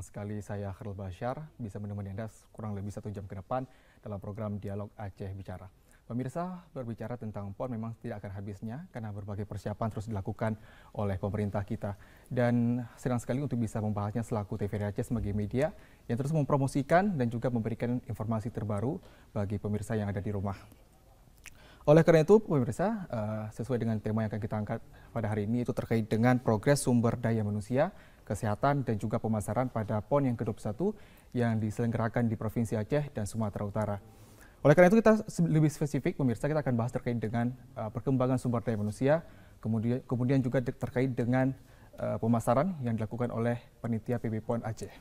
senang sekali saya Khalil Bashar bisa menemani Anda kurang lebih satu jam ke depan dalam program Dialog Aceh Bicara. Pemirsa, berbicara tentang PON memang tidak akan habisnya karena berbagai persiapan terus dilakukan oleh pemerintah kita. Dan senang sekali untuk bisa membahasnya selaku TVRI Aceh sebagai media yang terus mempromosikan dan juga memberikan informasi terbaru bagi pemirsa yang ada di rumah. Oleh karena itu, pemirsa, eh, sesuai dengan tema yang akan kita angkat pada hari ini, itu terkait dengan progres sumber daya manusia kesehatan dan juga pemasaran pada PON yang ke-21 yang diselenggarakan di Provinsi Aceh dan Sumatera Utara. Oleh karena itu kita lebih spesifik pemirsa kita akan bahas terkait dengan uh, perkembangan sumber daya manusia, kemudian kemudian juga terkait dengan uh, pemasaran yang dilakukan oleh penitia PB PON Aceh.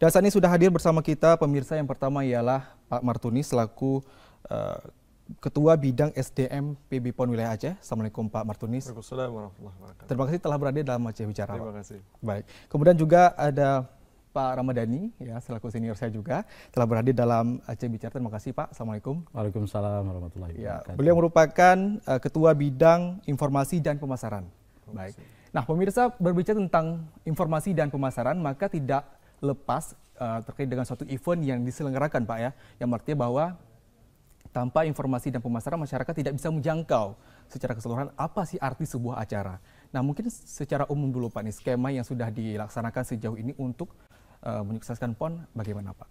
Dan saat ini sudah hadir bersama kita pemirsa yang pertama ialah Pak Martuni selaku uh, Ketua Bidang SDM PB PON Wilayah Aceh. Assalamualaikum Pak Martunis. Waalaikumsalam warahmatullahi wabarakatuh. Terima kasih telah berada dalam Aceh Bicara. Terima kasih. Baik. Kemudian juga ada Pak Ramadhani, ya selaku senior saya juga telah berada dalam Aceh Bicara. Terima kasih Pak. Assalamualaikum. Waalaikumsalam warahmatullahi ya, wabarakatuh. Ya, beliau merupakan uh, Ketua Bidang Informasi dan Pemasaran. Baik. Nah, pemirsa berbicara tentang informasi dan pemasaran, maka tidak lepas eh, terkait dengan suatu event yang diselenggarakan, Pak ya, yang artinya bahwa tanpa informasi dan pemasaran, masyarakat tidak bisa menjangkau secara keseluruhan apa sih arti sebuah acara. Nah, mungkin secara umum dulu Pak nih skema yang sudah dilaksanakan sejauh ini untuk uh, menyukseskan PON bagaimana Pak?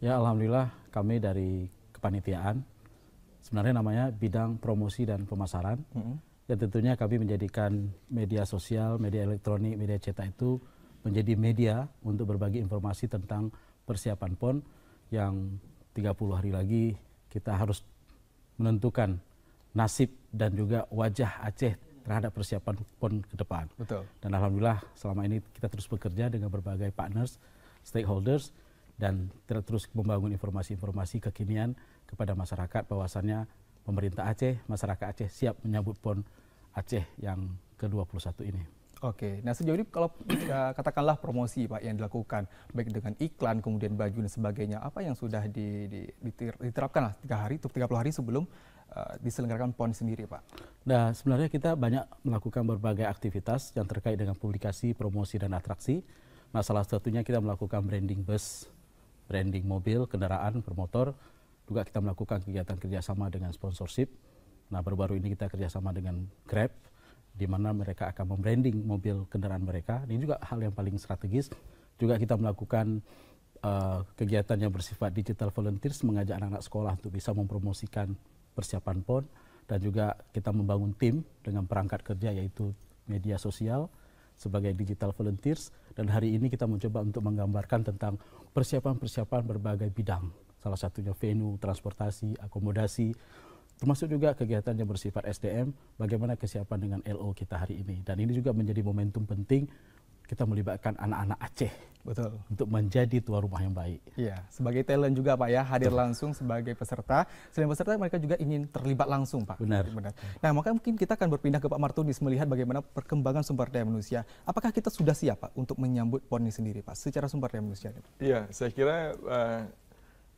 Ya, alhamdulillah kami dari kepanitiaan sebenarnya namanya bidang promosi dan pemasaran. Mm -hmm. Dan tentunya kami menjadikan media sosial, media elektronik, media cetak itu menjadi media untuk berbagi informasi tentang persiapan PON yang 30 hari lagi kita harus menentukan nasib dan juga wajah Aceh terhadap persiapan PON ke depan. Betul. Dan alhamdulillah selama ini kita terus bekerja dengan berbagai partners, stakeholders dan kita terus membangun informasi-informasi kekinian kepada masyarakat bahwasannya pemerintah Aceh, masyarakat Aceh siap menyambut PON Aceh yang ke-21 ini. Oke, nah sejauh ini kalau ya, katakanlah promosi Pak yang dilakukan baik dengan iklan kemudian baju dan sebagainya apa yang sudah di, di, diterapkan lah tiga hari atau puluh hari sebelum uh, diselenggarakan PON sendiri Pak? Nah sebenarnya kita banyak melakukan berbagai aktivitas yang terkait dengan publikasi, promosi dan atraksi. Nah salah satunya kita melakukan branding bus, branding mobil, kendaraan bermotor, juga kita melakukan kegiatan kerjasama dengan sponsorship. Nah baru-baru ini kita kerjasama dengan Grab di mana mereka akan membranding mobil kendaraan mereka. Ini juga hal yang paling strategis. Juga kita melakukan uh, kegiatan yang bersifat digital volunteers, mengajak anak-anak sekolah untuk bisa mempromosikan persiapan PON, dan juga kita membangun tim dengan perangkat kerja yaitu media sosial sebagai digital volunteers, dan hari ini kita mencoba untuk menggambarkan tentang persiapan-persiapan berbagai bidang, salah satunya venue, transportasi, akomodasi, termasuk juga kegiatan yang bersifat SDM, bagaimana kesiapan dengan LO kita hari ini. Dan ini juga menjadi momentum penting kita melibatkan anak-anak Aceh Betul. untuk menjadi tua rumah yang baik. Iya, sebagai talent juga Pak ya, hadir Betul. langsung sebagai peserta. Selain peserta mereka juga ingin terlibat langsung Pak. Benar. Benar. Nah, maka mungkin kita akan berpindah ke Pak Martunis melihat bagaimana perkembangan sumber daya manusia. Apakah kita sudah siap Pak untuk menyambut PONI sendiri Pak secara sumber daya manusia? Iya, saya kira uh,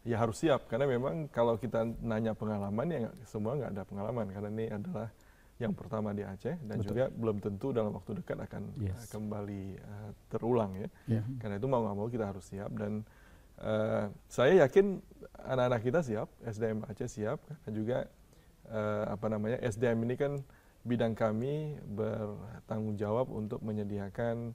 ya harus siap karena memang kalau kita nanya pengalaman ya semua nggak ada pengalaman karena ini adalah yang pertama di Aceh dan Betul. juga belum tentu dalam waktu dekat akan eh, yes. kembali uh, terulang ya yeah. karena itu mau nggak mau kita harus siap dan uh, saya yakin anak-anak kita siap SDM Aceh siap dan juga uh, apa namanya SDM ini kan bidang kami bertanggung jawab untuk menyediakan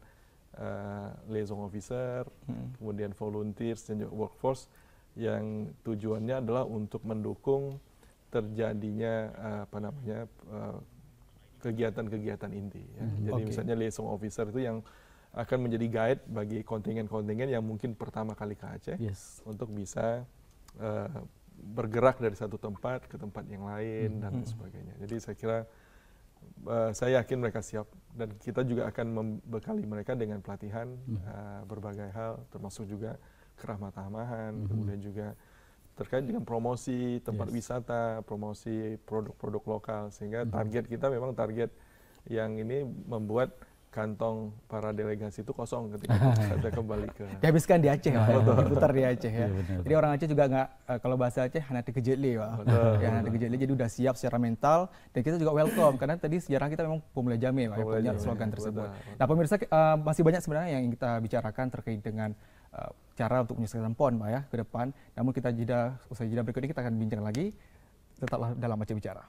uh, liaison officer hmm. kemudian volunteers dan juga workforce yang tujuannya adalah untuk mendukung terjadinya eh, apa namanya eh, kegiatan-kegiatan inti. Ya. Hmm, Jadi okay. misalnya liaison officer itu yang akan menjadi guide bagi kontingen-kontingen yang mungkin pertama kali ke Aceh yes. untuk bisa uh, bergerak dari satu tempat ke tempat yang lain hmm. dan hmm. sebagainya. Jadi saya kira uh, saya yakin mereka siap dan kita juga akan membekali mereka dengan pelatihan hmm. uh, berbagai hal termasuk juga keramah tamahan, mm-hmm. kemudian juga terkait dengan promosi tempat yes. wisata, promosi produk-produk lokal sehingga mm-hmm. target kita memang target yang ini membuat kantong para delegasi itu kosong ketika kita kembali ke dihabiskan di Aceh ya, diputar di Aceh ya. ya jadi orang Aceh juga nggak eh, kalau bahasa Aceh hanya dikejeli ya hanati jadi udah siap secara mental dan kita juga welcome karena tadi sejarah kita memang pemula jame ya, punya slogan tersebut. Betul. Nah pemirsa uh, masih banyak sebenarnya yang kita bicarakan terkait dengan eh, cara untuk menyelesaikan PON Pak ya ke depan. Namun kita jeda usai jeda berikut ini kita akan bincang lagi tetaplah dalam macam bicara.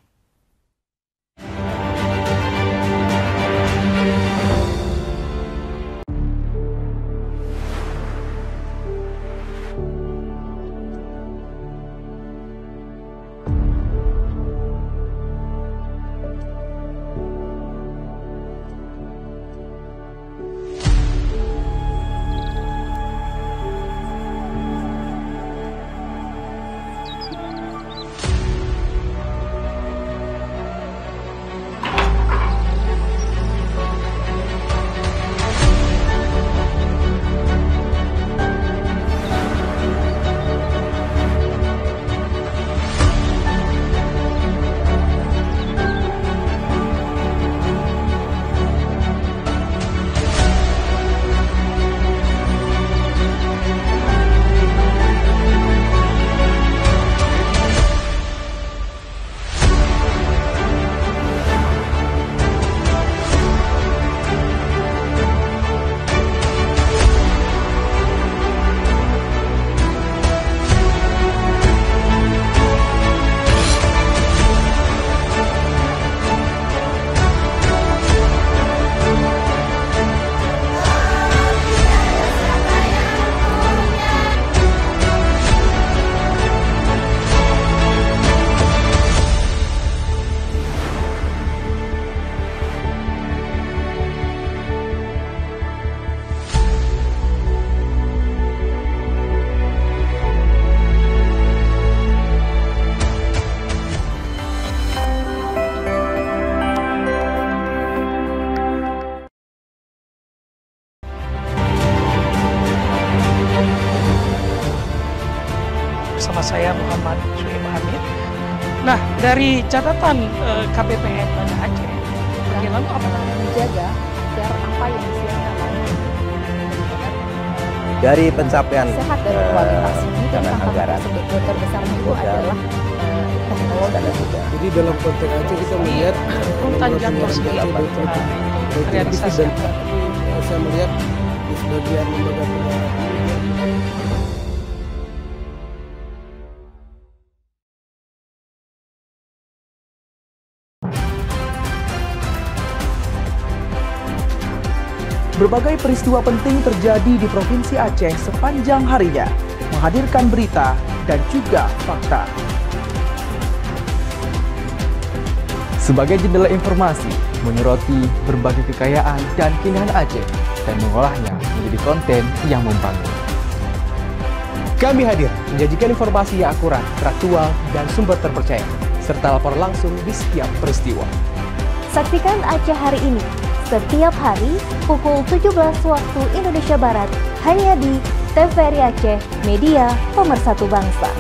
dari catatan uh, eh, KPPN pada Aceh, bagaimana apa yang dijaga agar apa yang disiapkan dari pencapaian sehat dari eh, kualitas ini tentang anggaran terbesar itu adalah eh, Jadi dalam konteks Aceh kita iya, melihat tanjat realisasi dan saya melihat di sebagian lembaga penyiaran Berbagai peristiwa penting terjadi di Provinsi Aceh sepanjang harinya, menghadirkan berita dan juga fakta. Sebagai jendela informasi, menyoroti berbagai kekayaan dan keindahan Aceh dan mengolahnya menjadi konten yang membangun. Kami hadir menjanjikan informasi yang akurat, teraktual, dan sumber terpercaya, serta lapor langsung di setiap peristiwa. Saksikan Aceh hari ini setiap hari pukul 17 waktu Indonesia Barat hanya di TVRI Aceh Media Pemersatu Bangsa.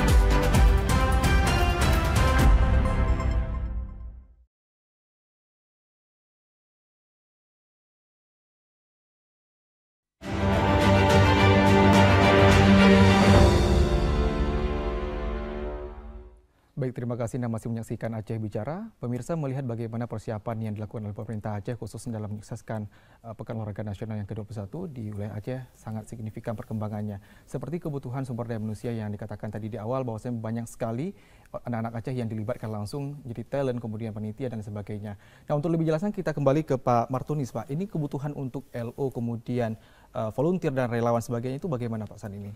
terima kasih Anda masih menyaksikan Aceh Bicara. Pemirsa melihat bagaimana persiapan yang dilakukan oleh pemerintah Aceh khususnya dalam menyukseskan uh, Pekan Olahraga Nasional yang ke-21 di wilayah Aceh sangat signifikan perkembangannya. Seperti kebutuhan sumber daya manusia yang dikatakan tadi di awal bahwasanya banyak sekali eh, anak-anak Aceh yang dilibatkan langsung jadi talent, kemudian penitia dan sebagainya. Nah, untuk lebih jelasnya kita kembali ke Pak Martunis, Pak. Ini kebutuhan untuk LO kemudian uh, volunteer dan relawan sebagainya itu bagaimana Pak San ini?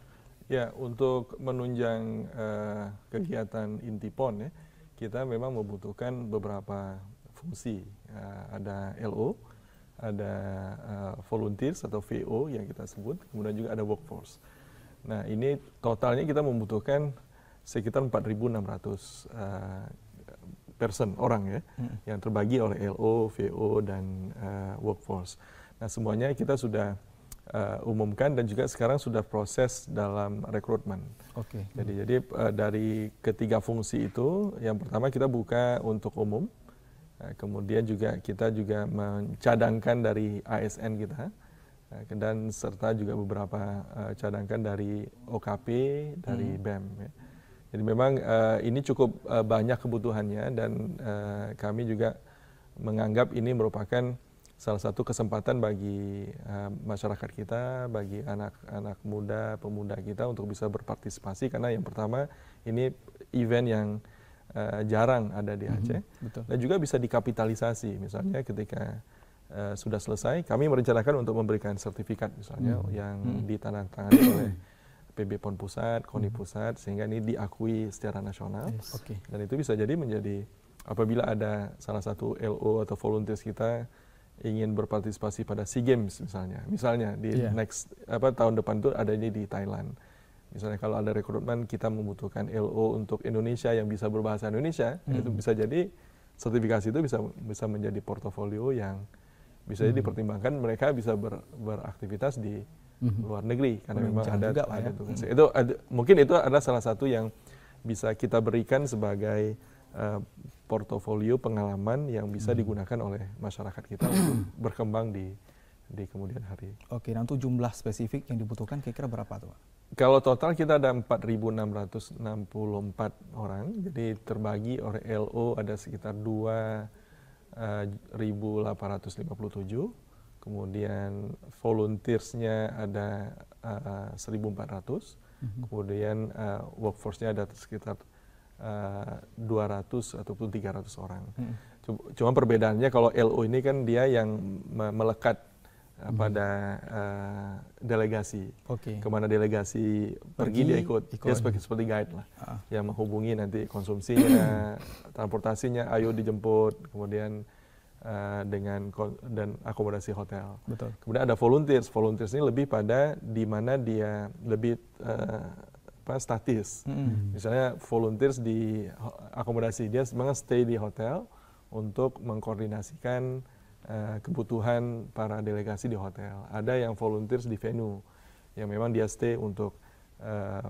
Ya, untuk menunjang uh, kegiatan inti PON ya, kita memang membutuhkan beberapa fungsi. Uh, ada LO, ada uh, volunteers atau VO yang kita sebut, kemudian juga ada workforce. Nah, ini totalnya kita membutuhkan sekitar 4.600 uh, person orang ya hmm. yang terbagi oleh LO, VO dan uh, workforce. Nah, semuanya kita sudah uh, umumkan dan juga sekarang sudah proses dalam rekrutmen. Oke. Okay. Jadi jadi uh, dari ketiga fungsi itu yang pertama kita buka untuk umum. Uh, kemudian juga kita juga mencadangkan dari ASN kita uh, dan serta juga beberapa uh, cadangkan dari OKP, dari hmm. BEM ya. Jadi memang uh, ini cukup uh, banyak kebutuhannya dan uh, kami juga menganggap ini merupakan salah satu kesempatan bagi uh, masyarakat kita, bagi anak-anak muda, pemuda kita untuk bisa berpartisipasi karena yang pertama ini event yang uh, jarang ada di mm-hmm. Aceh mm -hmm, betul. dan juga bisa dikapitalisasi misalnya ketika uh, sudah selesai kami merencanakan untuk memberikan sertifikat misalnya mm -hmm. yang mm -hmm. ditandatangani oleh PB PON Pusat, KONI mm-hmm. Pusat sehingga ini diakui secara nasional. Yes. Okay. Dan itu bisa jadi menjadi apabila ada salah satu LO atau volunteers kita ingin berpartisipasi pada SEA Games misalnya. Misalnya di yeah. next apa tahun depan itu adanya di Thailand. Misalnya kalau ada rekrutmen kita membutuhkan LO untuk Indonesia yang bisa berbahasa Indonesia, hmm. itu bisa jadi sertifikasi itu bisa bisa menjadi portofolio yang bisa hmm. dipertimbangkan mereka bisa ber, beraktivitas di hmm. luar negeri karena memang ada juga, ada ya. tugas. Kan. Hmm. Itu ada, mungkin itu adalah salah satu yang bisa kita berikan sebagai uh, portofolio pengalaman yang bisa hmm. digunakan oleh masyarakat kita untuk berkembang di di kemudian hari. Oke, nah untuk jumlah spesifik yang dibutuhkan kira-kira berapa tuh, Kalau total kita ada 4.664 orang, jadi terbagi oleh LO ada sekitar 2.857, kemudian volunteers-nya ada uh, 1.400, mm -hmm. kemudian uh, workforce-nya ada sekitar uh, eh, 200 ataupun 300 orang. Hmm. Cuma perbedaannya kalau LO ini kan dia yang melekat eh, hmm. pada uh, delegasi. Okay. Kemana delegasi pergi, pergi dia ikut. ikut. Dia seperti, seperti guide lah. Ah. Yang menghubungi nanti konsumsinya, transportasinya, ayo dijemput, kemudian uh, dengan dan akomodasi hotel. Betul. Kemudian ada volunteers. Volunteers ini lebih pada di mana dia lebih uh, apa statis. Hmm. Misalnya volunteers di akomodasi dia memang stay di hotel untuk mengkoordinasikan uh, kebutuhan para delegasi di hotel. Ada yang volunteers di venue yang memang dia stay untuk uh,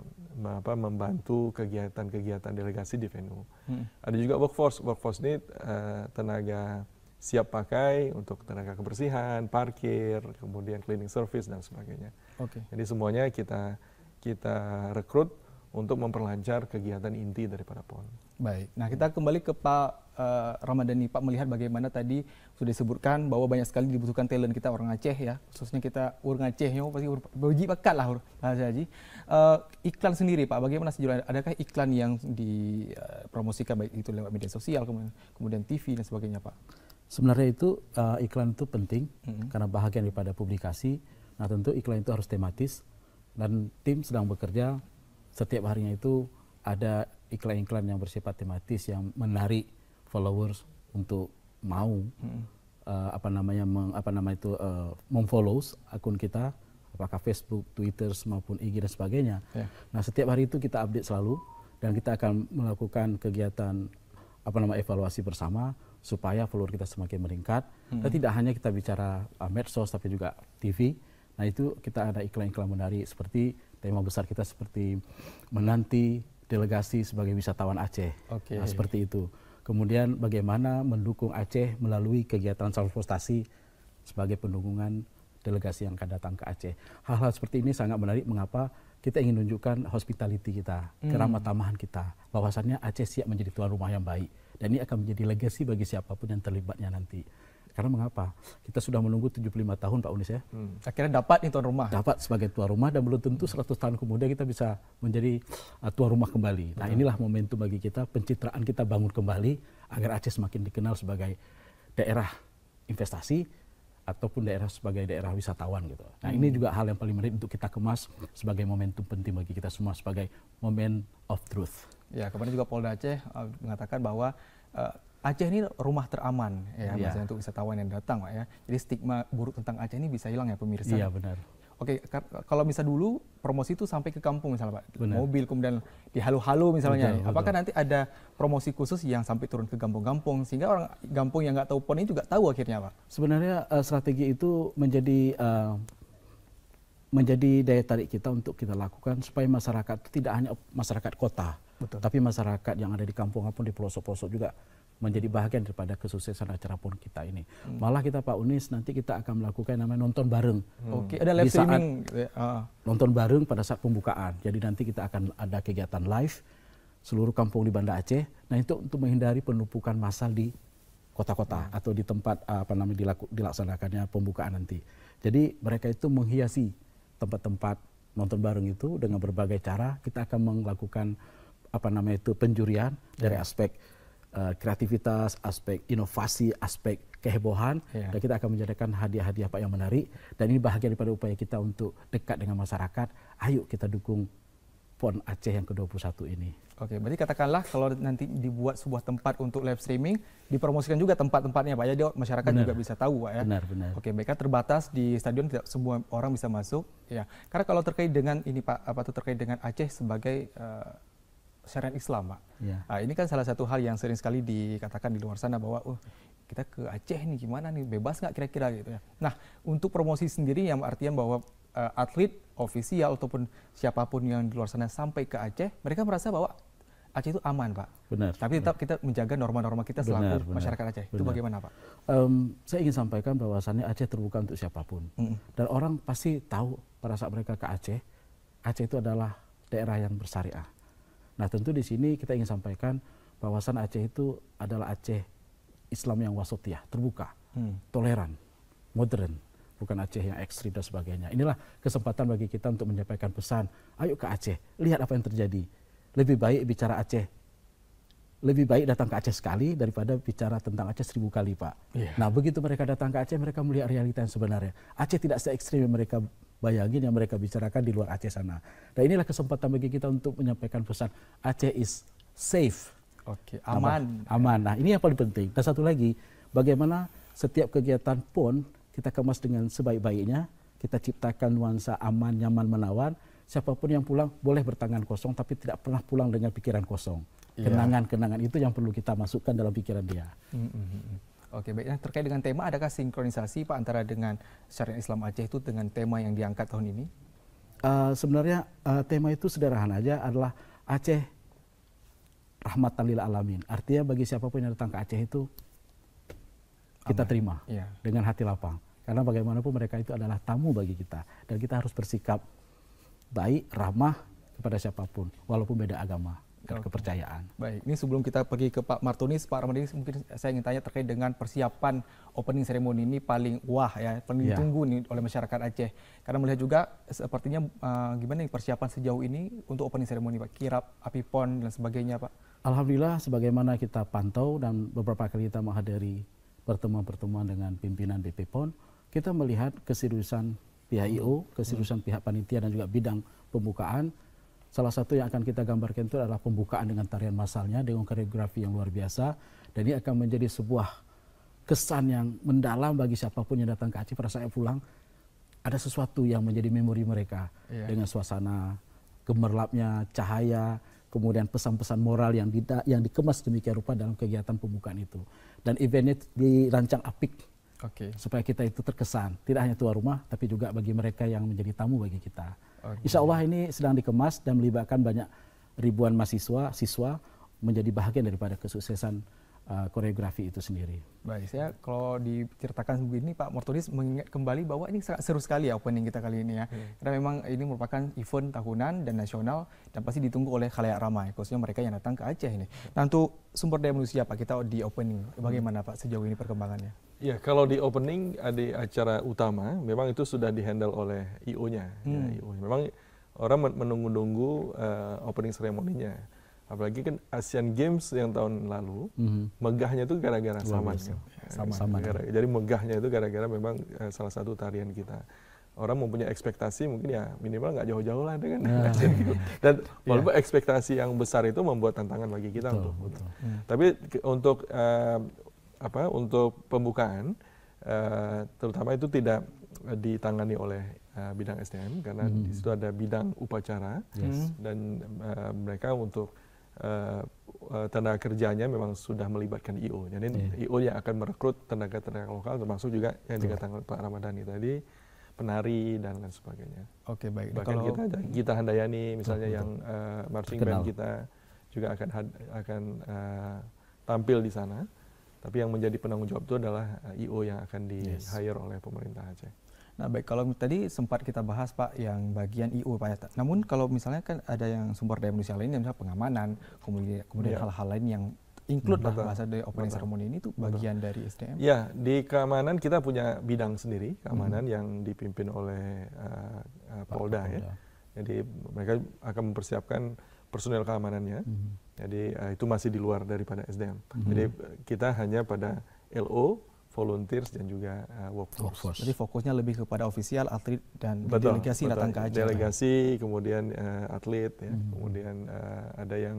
apa, membantu kegiatan-kegiatan delegasi di venue. Hmm. Ada juga workforce. Workforce ini uh, tenaga siap pakai untuk tenaga kebersihan, parkir, kemudian cleaning service dan sebagainya. Okay. Jadi semuanya kita kita rekrut untuk memperlancar kegiatan inti daripada PON. Baik. Nah, kita kembali ke Pak uh, Ramadhani, Pak melihat bagaimana tadi sudah disebutkan bahwa banyak sekali dibutuhkan talent kita orang Aceh ya, khususnya kita orang Aceh ya pasti berbagi bakat lah bahasa Haji. Uh, iklan sendiri Pak, bagaimana sejauh adakah iklan yang dipromosikan eh, baik itu lewat media sosial kemudian, kemudian TV dan sebagainya Pak? Sebenarnya itu uh, iklan itu penting mm -hmm. karena bahagian daripada publikasi. Nah, tentu iklan itu harus tematis dan tim sedang bekerja setiap harinya itu ada iklan-iklan yang bersifat tematis yang menarik followers untuk mau hmm. uh, apa namanya meng, apa nama itu uh, memfollow akun kita apakah Facebook, Twitter maupun IG dan sebagainya. Yeah. Nah, setiap hari itu kita update selalu dan kita akan melakukan kegiatan apa nama evaluasi bersama supaya follower kita semakin meningkat. Hmm. tidak hanya kita bicara uh, medsos tapi juga TV Nah itu kita ada iklan-iklan menarik seperti tema besar kita seperti menanti delegasi sebagai wisatawan Aceh. Okay. Nah, seperti itu. Kemudian bagaimana mendukung Aceh melalui kegiatan transportasi sebagai pendukungan delegasi yang akan datang ke Aceh. Hal-hal seperti ini sangat menarik mengapa kita ingin tunjukkan hospitality kita, hmm. keramah tamahan kita, bahwasannya Aceh siap menjadi tuan rumah yang baik. Dan ini akan menjadi legasi bagi siapapun yang terlibatnya nanti. Karena mengapa? Kita sudah menunggu 75 tahun Pak Unis ya. Hmm. Akhirnya dapat nih tuan rumah. Dapat sebagai tuan rumah dan belum tentu 100 tahun kemudian kita bisa menjadi uh, tuan rumah kembali. Nah hmm. inilah momentum bagi kita, pencitraan kita bangun kembali agar Aceh semakin dikenal sebagai daerah investasi ataupun daerah sebagai daerah wisatawan gitu. Nah ini hmm. juga hal yang paling menarik untuk kita kemas sebagai momentum penting bagi kita semua sebagai moment of truth. Ya kemarin juga Polda Aceh uh, mengatakan bahwa uh, Aceh ini rumah teraman ya, ya. maksudnya untuk wisatawan yang datang pak ya. Jadi stigma buruk tentang Aceh ini bisa hilang ya pemirsa. Iya benar. Oke, kalau bisa dulu promosi itu sampai ke kampung misalnya Pak, Benar. mobil kemudian dihalu-halu misalnya. Betul, Apakah nanti ada promosi khusus yang sampai turun ke kampung-kampung sehingga orang kampung yang nggak tahu pon ini juga tahu akhirnya Pak? Sebenarnya uh, strategi itu menjadi uh, menjadi daya tarik kita untuk kita lakukan supaya masyarakat itu tidak hanya masyarakat kota, betul. tapi masyarakat yang ada di kampung maupun di pelosok-pelosok juga menjadi bagian daripada kesuksesan acara pun kita ini. Hmm. Malah kita Pak Unis nanti kita akan melakukan yang namanya nonton bareng. Hmm. Oke, okay, ada live streaming. Ya? Ah. Nonton bareng pada saat pembukaan. Jadi nanti kita akan ada kegiatan live seluruh kampung di Banda Aceh. Nah, itu untuk menghindari penumpukan massal di kota-kota hmm. atau di tempat ah, apa namanya dilaku, dilaksanakannya pembukaan nanti. Jadi mereka itu menghiasi tempat-tempat nonton bareng itu dengan berbagai cara. Kita akan melakukan apa namanya itu penjurian dari hmm. aspek Eh, kreativitas, aspek inovasi, aspek kehebohan yeah. dan kita akan menjadikan hadiah-hadiah Pak yang menarik dan ini bahagian daripada upaya kita untuk dekat dengan masyarakat. Ayo kita dukung PON Aceh yang ke-21 ini. Oke, berarti katakanlah kalau nanti dibuat sebuah tempat untuk live streaming, dipromosikan juga tempat-tempatnya Pak. Jadi masyarakat benar. juga bisa tahu Pak ya. Benar, benar. Oke, mereka terbatas di stadion tidak semua orang bisa masuk ya. Karena kalau terkait dengan ini Pak apa itu terkait dengan Aceh sebagai eh, syariat Islam, Pak. Ya. Nah, ini kan salah satu hal yang sering sekali dikatakan di luar sana bahwa oh, kita ke Aceh nih gimana nih bebas nggak kira-kira gitu ya. Nah, untuk promosi sendiri yang artian bahwa uh, atlet ofisial ataupun siapapun yang di luar sana sampai ke Aceh, mereka merasa bahwa Aceh itu aman, Pak. Benar. Tapi tetap benar. kita menjaga norma-norma kita selaku benar, benar, masyarakat Aceh. Benar. Itu bagaimana, Pak? Um, saya ingin sampaikan bahwasannya Aceh terbuka untuk siapapun. Mm -hmm. Dan orang pasti tahu pada saat mereka ke Aceh, Aceh itu adalah daerah yang bersyariah. Nah tentu di sini kita ingin sampaikan bahwasan Aceh itu adalah Aceh Islam yang wasotiah terbuka, hmm. toleran, modern, bukan Aceh yang ekstrim dan sebagainya. Inilah kesempatan bagi kita untuk menyampaikan pesan, ayo ke Aceh, lihat apa yang terjadi. Lebih baik bicara Aceh, lebih baik datang ke Aceh sekali daripada bicara tentang Aceh seribu kali, Pak. Yeah. Nah, begitu mereka datang ke Aceh, mereka melihat realita yang sebenarnya. Aceh tidak se ekstrim yang mereka Bayangin yang mereka bicarakan di luar Aceh sana. Nah inilah kesempatan bagi kita untuk menyampaikan pesan Aceh is safe. Oke, aman. Aman. Nah ini yang paling penting. Dan satu lagi, bagaimana setiap kegiatan pun kita kemas dengan sebaik-baiknya, kita ciptakan nuansa aman, nyaman, menawan. Siapapun yang pulang boleh bertangan kosong, tapi tidak pernah pulang dengan pikiran kosong. Iya. Kenangan-kenangan itu yang perlu kita masukkan dalam pikiran dia. Mm -hmm. Oke, baik. Nah, terkait dengan tema, adakah sinkronisasi Pak antara dengan syariat Islam Aceh itu dengan tema yang diangkat tahun ini? Uh, sebenarnya uh, tema itu sederhana aja adalah Aceh rahmatan lil alamin. Artinya bagi siapapun yang datang ke Aceh itu kita terima yeah. dengan hati lapang. Karena bagaimanapun mereka itu adalah tamu bagi kita dan kita harus bersikap baik, ramah kepada siapapun walaupun beda agama okay. kepercayaan. Baik, ini sebelum kita pergi ke Pak Martunis, Pak Ramadhani mungkin saya ingin tanya terkait dengan persiapan opening ceremony ini paling wah ya, paling yeah. ditunggu nih oleh masyarakat Aceh. Karena melihat juga sepertinya uh, gimana nih persiapan sejauh ini untuk opening ceremony Pak, kirap, api pon dan sebagainya Pak. Alhamdulillah sebagaimana kita pantau dan beberapa kali kita menghadiri pertemuan-pertemuan dengan pimpinan BP PON, kita melihat keseriusan pihak IO, keseriusan hmm. pihak panitia dan juga bidang pembukaan Salah satu yang akan kita gambarkan itu adalah pembukaan dengan tarian masalnya dengan koreografi yang luar biasa dan ini akan menjadi sebuah kesan yang mendalam bagi siapapun yang datang ke Aceh pada saya pulang ada sesuatu yang menjadi memori mereka yeah. dengan suasana gemerlapnya cahaya kemudian pesan-pesan moral yang yang dikemas demikian rupa dalam kegiatan pembukaan itu dan eventnya dirancang apik okay. supaya kita itu terkesan tidak hanya tua rumah tapi juga bagi mereka yang menjadi tamu bagi kita Okay. Insya Allah ini sedang dikemas dan melibatkan banyak ribuan mahasiswa, siswa menjadi bahagian daripada kesuksesan uh, koreografi itu sendiri. Baik, saya kalau diceritakan begini Pak Mortulis mengingat kembali bahwa ini sangat seru sekali ya opening kita kali ini ya. Hmm. Karena memang ini merupakan event tahunan dan nasional dan pasti ditunggu oleh khalayak ramai, khususnya mereka yang datang ke Aceh ini. Nah untuk sumber daya manusia Pak, kita di opening, bagaimana Pak sejauh ini perkembangannya? Ya, kalau di opening ada acara utama, memang itu sudah dihandle oleh IO-nya. Ya, hmm. Ya, IO. Memang orang menunggu-nunggu uh, opening seremoninya apalagi kan Asian Games yang tahun lalu mm-hmm. megahnya itu gara-gara saman ya. sama kan? saman. Iya, Gara, jadi megahnya itu gara-gara memang uh, salah satu tarian kita orang mempunyai ekspektasi mungkin ya minimal nggak jauh-jauh lah dengan nah. Asian Games dan iya. walaupun ekspektasi yang besar itu membuat tantangan bagi kita betul, untuk betul. Yeah. tapi ke, untuk uh, apa untuk pembukaan uh, terutama itu tidak ditangani oleh bidang SDM karena mm-hmm. di situ ada bidang upacara yes. dan uh, mereka untuk Eh, eh, tenaga kerjanya memang sudah melibatkan IO. Jadi yeah. IO yang akan merekrut tenaga-tenaga lokal termasuk juga yang dikatakan Pak Ramadhani tadi penari dan lain sebagainya. Oke okay, baik. Bahkan Kalau kita ada Gita Handayani misalnya betul, yang uh, marching Terkenal. band kita juga akan had, akan uh, tampil di sana. Tapi yang menjadi penanggung jawab itu adalah IO yang akan di yes. hire oleh pemerintah Aceh. Nah, baik kalau tadi sempat kita bahas Pak yang bagian IU Pak. Ya. Namun kalau misalnya kan ada yang sumber daya manusia lain yang misalnya pengamanan, kemudian kemudian iya. hal-hal lain yang include Betul. bahasa dari opening Betul. ceremony ini itu bagian Betul. dari SDM. Ya, di keamanan kita punya bidang sendiri, mhm. keamanan hmm. yang dipimpin oleh uh, eh, uh, eh, Polda, Polda ya. Jadi mereka akan mempersiapkan personel keamanannya. Hmm. Jadi uh, itu masih di luar daripada SDM. Hmm. Jadi kita hanya pada LO volunteers dan juga uh, workforce. workforce. Jadi fokusnya lebih kepada ofisial, atlet dan betul, delegasi betul. datang ke Aceh. Delegasi, kemudian uh, atlet, ya. hmm. kemudian uh, ada yang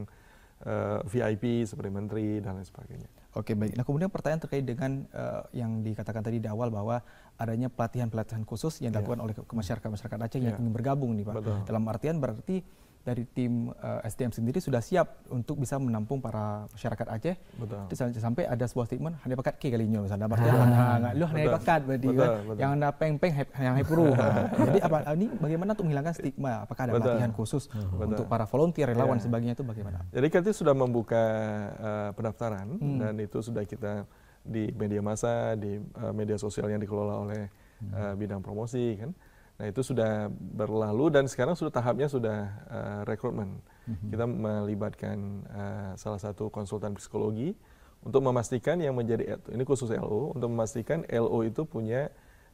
uh, VIP seperti menteri dan lain sebagainya. Oke baik. Nah kemudian pertanyaan terkait dengan uh, yang dikatakan tadi di awal bahwa adanya pelatihan-pelatihan khusus yang iya. dilakukan yeah. oleh masyarakat masyarakat Aceh yeah. yang iya. ingin bergabung nih pak. Betul. Dalam artian berarti dari tim uh, eh, SDM sendiri sudah siap untuk bisa menampung para masyarakat Aceh. Betul. Sampai, sampai ada sebuah statement hanya pakat K kali ini, misalnya maksudnya ah. nah, lu hanya pakat berarti kan. Yang anda peng-peng yang hepru. Jadi apa ini bagaimana untuk menghilangkan stigma? Apakah ada betul. latihan khusus betul. untuk para volunteer, relawan yeah. sebagainya itu bagaimana? Jadi kita sudah membuka uh, pendaftaran hmm. dan itu sudah kita di media massa, di uh, media sosial yang dikelola oleh uh, bidang promosi kan. Nah itu sudah berlalu dan sekarang sudah tahapnya sudah uh, eh, rekrutmen. Mm-hmm. Kita melibatkan uh, salah satu konsultan psikologi untuk memastikan yang menjadi ini khusus LO untuk memastikan LO itu punya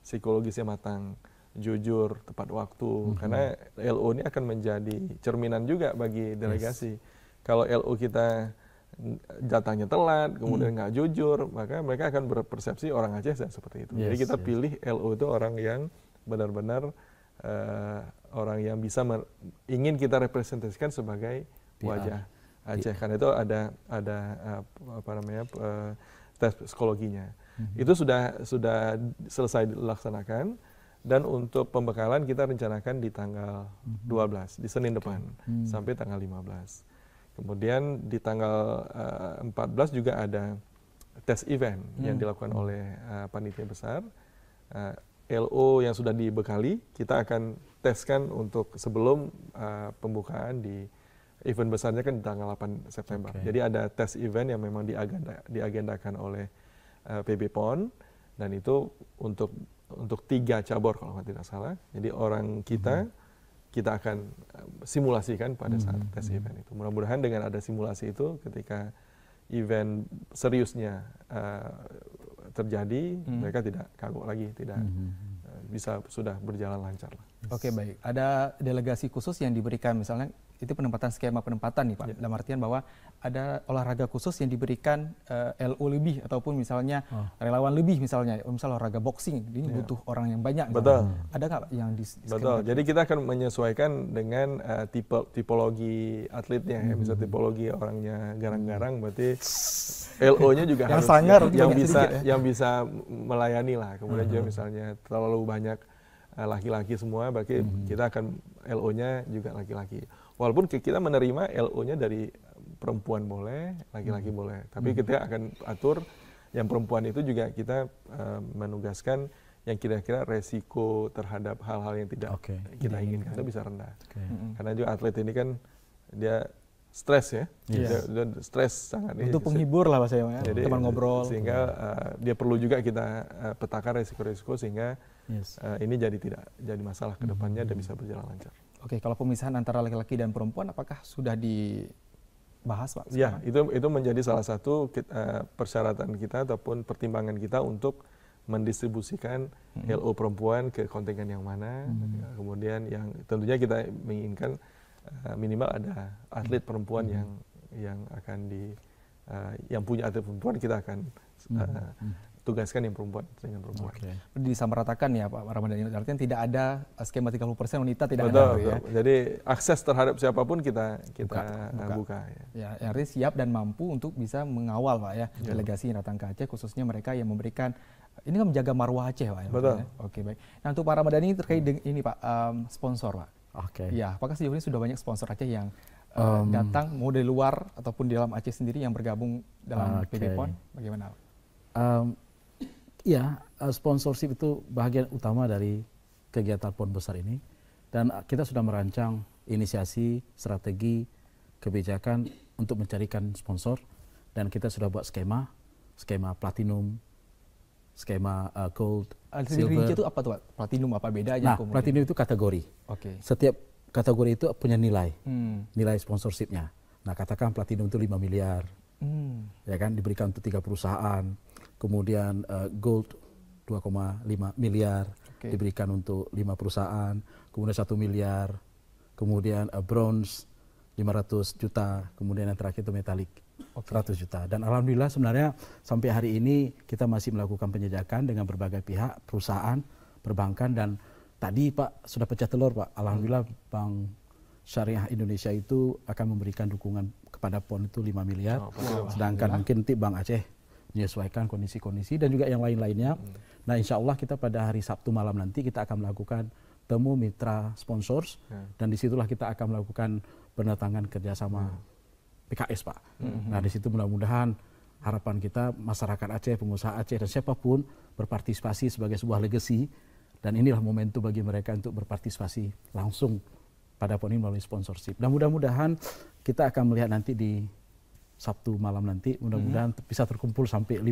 yang matang, jujur, tepat waktu mm-hmm. karena LO ini akan menjadi cerminan juga bagi delegasi. Yes. Kalau LO kita datangnya telat, kemudian mhm. nggak mm. jujur, maka mereka akan berpersepsi orang Aceh seperti itu. Yes, Jadi kita yes. pilih LO itu orang yang benar-benar uh, orang yang bisa ingin kita representasikan sebagai wajah Aceh. Karena itu ada ada uh, apa namanya uh, tes psikologinya. Mm-hmm. Itu sudah sudah selesai dilaksanakan dan untuk pembekalan kita rencanakan di tanggal 12 mhm. di Senin depan hmm. sampai tanggal 15. Kemudian di tanggal uh, 14 juga ada tes event hmm. yang dilakukan oleh uh, panitia besar. Uh, LO yang sudah dibekali kita akan teskan untuk sebelum uh, pembukaan di event besarnya kan tanggal 8 September. Okay. Jadi ada tes event yang memang diagenda, diagendakan oleh uh, eh, PB PON dan itu untuk untuk tiga cabur kalau tidak salah. Jadi orang kita mm hmm. kita akan eh, simulasikan pada saat mm hmm. tes event itu. Mudah-mudahan dengan ada simulasi itu ketika event seriusnya uh, terjadi hmm. mereka tidak kagok lagi tidak hmm. hmm, hmm. Eh, bisa sudah berjalan lancar Oke okay, baik. Ada delegasi khusus yang diberikan misalnya itu penempatan skema penempatan nih Pak. Yeah. Dalam artian bahwa ada olahraga khusus yang diberikan uh, eh, LO lebih ataupun misalnya oh. relawan lebih misalnya. Misal olahraga boxing ini yeah. butuh orang yang banyak. Betul. Misalnya. Ada nggak yang di, di Betul. Jadi kita akan menyesuaikan dengan uh, tipe tipologi atletnya ya, hmm. ya. Misal tipologi orangnya garang-garang hmm. berarti LO-nya juga yang harus sangar yang, yang bisa sedikit, ya. yang bisa melayani lah. Kemudian hmm. juga misalnya terlalu banyak eh, laki-laki uh, semua, berarti hmm. kita akan LO-nya juga laki-laki walaupun kita menerima LO-nya dari perempuan boleh, laki-laki hmm. boleh. Tapi hmm. kita akan atur yang perempuan itu juga kita uh, menugaskan yang kira-kira resiko terhadap hal-hal yang tidak okay. kita iya, inginkan iya. itu bisa rendah. Okay. Hmm. Karena juga atlet ini kan dia stres ya, yes. Iya. stres sangat. Untuk ya, penghibur lah bahasa ya. teman ngobrol. Sehingga uh, dia perlu juga kita uh, petakan resiko-resiko sehingga yes. uh, ini jadi tidak jadi masalah kedepannya hmm. mm-hmm. dan bisa berjalan lancar. Oke, kalau pemisahan antara laki-laki dan perempuan apakah sudah dibahas Pak? Ya, sekarang? Ya, itu itu menjadi salah satu kita, eh, persyaratan kita ataupun pertimbangan kita untuk mendistribusikan hmm. LO perempuan ke kontingen yang mana, hmm. Ya, kemudian yang tentunya kita menginginkan uh, minimal ada atlet hmm. perempuan hmm. yang yang akan di uh, yang punya atlet perempuan kita akan uh, hmm. hmm tugaskan yang perempuan dengan perempuan. Okay. Disamaratakan ya Pak Ramadhan ini artinya tidak ada skema 30 persen wanita tidak betul, ada. Betul. Ya. Jadi akses terhadap siapapun kita kita buka. buka. buka ya. ya siap dan mampu untuk bisa mengawal Pak ya delegasi yang datang ke Aceh khususnya mereka yang memberikan ini kan menjaga marwah Aceh Pak. Ya, betul. Ya. Oke baik. Nah untuk para Ramadhan ini terkait dengan ini Pak um, sponsor Pak. Oke. Okay. Ya apakah sejauh ini sudah banyak sponsor Aceh yang um, datang mau dari luar ataupun di dalam Aceh sendiri yang bergabung dalam okay. PB PON bagaimana? Um, ya sponsorship itu bagian utama dari kegiatan pon besar ini dan eh, kita sudah merancang inisiasi strategi kebijakan untuk mencarikan sponsor dan kita sudah buat skema skema platinum skema uh, gold Al silver itu apa tuh platinum apa bedanya nah platinum itu kategori okay. setiap kategori itu punya nilai hmm. nilai sponsorshipnya nah katakan platinum itu 5 miliar hmm. ya kan diberikan untuk tiga perusahaan kemudian uh, gold 2,5 miliar okay. diberikan untuk lima perusahaan, kemudian satu miliar, kemudian uh, bronze 500 juta, kemudian yang terakhir itu metalik okay. 100 juta. Dan alhamdulillah sebenarnya sampai hari ini kita masih melakukan penyejakan dengan berbagai pihak, perusahaan, perbankan dan tadi Pak sudah pecah telur Pak. Alhamdulillah Bank Syariah Indonesia itu akan memberikan dukungan kepada PON itu 5 miliar. Oh, sedangkan mungkin nanti Bank Aceh menyesuaikan kondisi-kondisi dan juga yang lain-lainnya. Hmm. Nah, insya Allah kita pada hari Sabtu malam nanti kita akan melakukan temu mitra sponsors hmm. dan disitulah kita akan melakukan pendatangan kerjasama hmm. PKS Pak. Hmm. Nah, disitu mudah-mudahan harapan kita masyarakat Aceh, pengusaha Aceh dan siapapun berpartisipasi sebagai sebuah legacy dan inilah momentum bagi mereka untuk berpartisipasi langsung pada PONI melalui sponsorship. Dan mudah-mudahan kita akan melihat nanti di Sabtu malam nanti mudah-mudahan hmm. bisa terkumpul sampai 50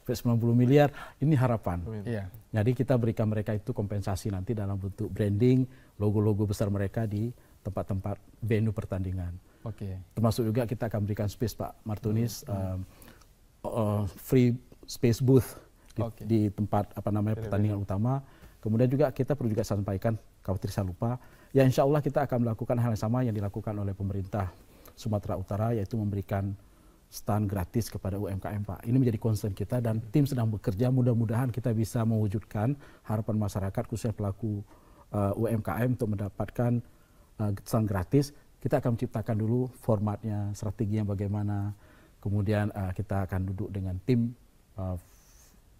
sampai 90 miliar ini harapan. Yeah. Jadi kita berikan mereka itu kompensasi nanti dalam bentuk branding, logo-logo besar mereka di tempat-tempat venue pertandingan. Oke. Okay. Termasuk juga kita akan berikan space Pak Martunis hmm. um, uh, free space booth di, okay. di tempat apa namanya pertandingan utama. Kemudian juga kita perlu juga sampaikan khawatir saya lupa ya insya Allah kita akan melakukan hal yang sama yang dilakukan oleh pemerintah Sumatera Utara yaitu memberikan stand gratis kepada UMKM Pak. Ini menjadi concern kita dan tim sedang bekerja mudah-mudahan kita bisa mewujudkan harapan masyarakat khususnya pelaku uh, eh, UMKM untuk mendapatkan uh, stand gratis. Kita akan menciptakan dulu formatnya, strateginya bagaimana. Kemudian uh, kita akan duduk dengan tim uh,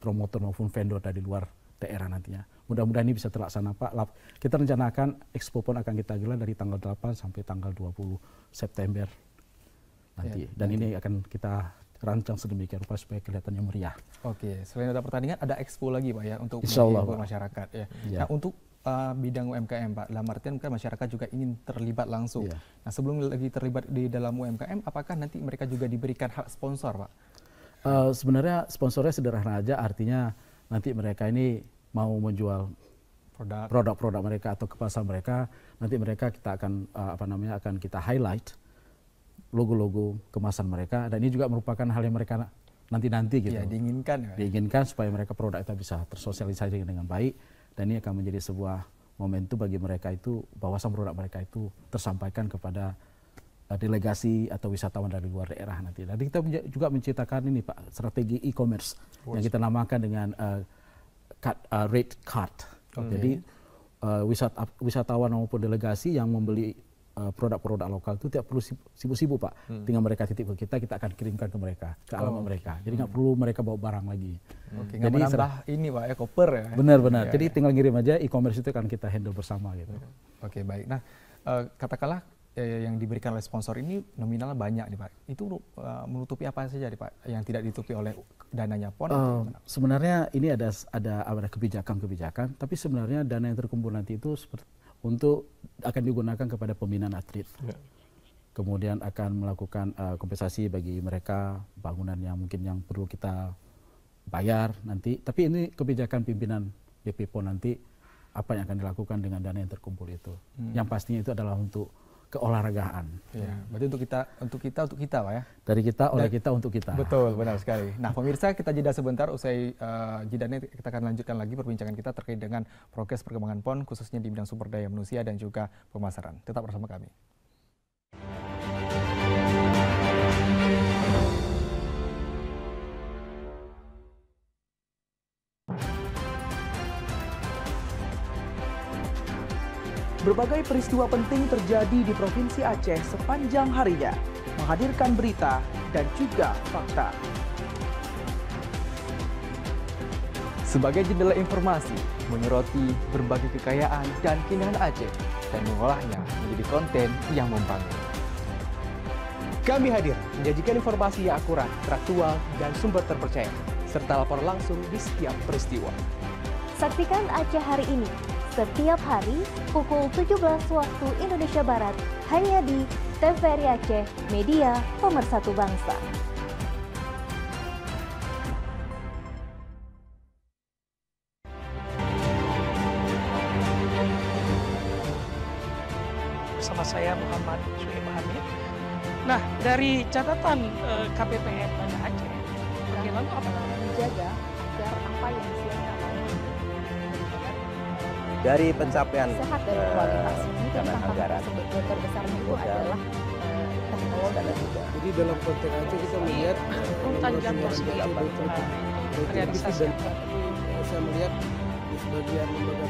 promotor maupun vendor dari luar daerah nantinya Mudah-mudahan ini bisa terlaksana Pak. Kita rencanakan Expo PON akan kita gelar dari tanggal 8 sampai tanggal 20 September nanti. Ya, Dan nanti. ini akan kita rancang sedemikian rupa supaya kelihatannya meriah. Oke, selain ada pertandingan ada expo lagi Pak ya untuk Pak. masyarakat ya. ya. Nah, untuk uh, bidang UMKM Pak, dalam artian kan masyarakat juga ingin terlibat langsung. Ya. Nah, sebelum lagi terlibat di dalam UMKM, apakah nanti mereka juga diberikan hak sponsor Pak? Uh, sebenarnya sponsornya sederhana aja, artinya nanti mereka ini mau menjual produk-produk mereka atau ke pasar mereka nanti mereka kita akan uh, apa namanya akan kita highlight logo-logo kemasan mereka dan ini juga merupakan hal yang mereka nanti-nanti gitu ya, diinginkan ya. diinginkan supaya mereka produk itu bisa tersosialisasi dengan baik dan ini akan menjadi sebuah momentum bagi mereka itu bahwasan produk mereka itu tersampaikan kepada eh, delegasi atau wisatawan dari luar daerah nanti. nanti kita juga menciptakan ini Pak strategi e-commerce yang kita namakan dengan uh, cut, uh, rate card. Okay. Jadi uh, wisat, wisatawan maupun delegasi yang membeli uh, produk-produk uh, lokal itu tidak perlu sibuk-sibuk pak. Hmm. Tinggal mereka titip ke kita, kita akan kirimkan ke mereka, ke oh. alamat mereka. Jadi nggak hmm. perlu mereka bawa barang lagi. Okay, Jadi serah ini pak ya koper ya. Benar-benar. Ya, Jadi ya. tinggal ngirim aja e-commerce itu akan kita handle bersama gitu. Iya. Oke okay, baik. Nah uh, katakanlah ya, ya, yang diberikan oleh sponsor ini nominalnya banyak nih Pak. Itu uh, menutupi apa saja nih Pak yang tidak ditutupi oleh dananya pon? Uh, oh, sebenarnya ini ada ada ada kebijakan-kebijakan, tapi sebenarnya dana yang terkumpul nanti itu seperti, untuk akan digunakan kepada pembinaan atlet. Yeah. Kemudian akan melakukan uh, kompensasi bagi mereka bangunan yang mungkin yang perlu kita bayar nanti. Tapi ini kebijakan pimpinan BP nanti apa yang akan dilakukan dengan dana yang terkumpul itu. Hmm. Yang pastinya itu adalah untuk keolahragaan. Ya, berarti untuk kita, untuk kita, untuk kita, pak ya. Dari kita, oleh Dan, kita, untuk kita. Betul, benar sekali. Nah, pemirsa, kita jeda sebentar. Usai uh, eh, jedanya kita akan lanjutkan lagi perbincangan kita terkait dengan progres perkembangan PON, khususnya di bidang sumber daya manusia dan juga pemasaran. Tetap bersama kami. Berbagai peristiwa penting terjadi di Provinsi Aceh sepanjang harinya, menghadirkan berita dan juga fakta. Sebagai jendela informasi, menyoroti berbagai kekayaan dan keindahan Aceh dan mengolahnya menjadi konten yang membangun. Kami hadir menjanjikan informasi yang akurat, teraktual, dan sumber terpercaya, serta lapor langsung di setiap peristiwa. Saksikan Aceh hari ini setiap hari pukul 17 waktu Indonesia Barat hanya di TVRI Aceh Media Pemersatu Bangsa. Bersama saya Muhammad Sulaiman. Nah, dari catatan eh, KPPN Banda Aceh, ya. bagaimana apa menjaga agar apa yang dari pencapaian sehat dari eh, anggaran itu adalah eh, teknologi. Jadi dalam konteks itu kita iya. melihat eh, kan kan realistis dan saya melihat di sebagian lembaga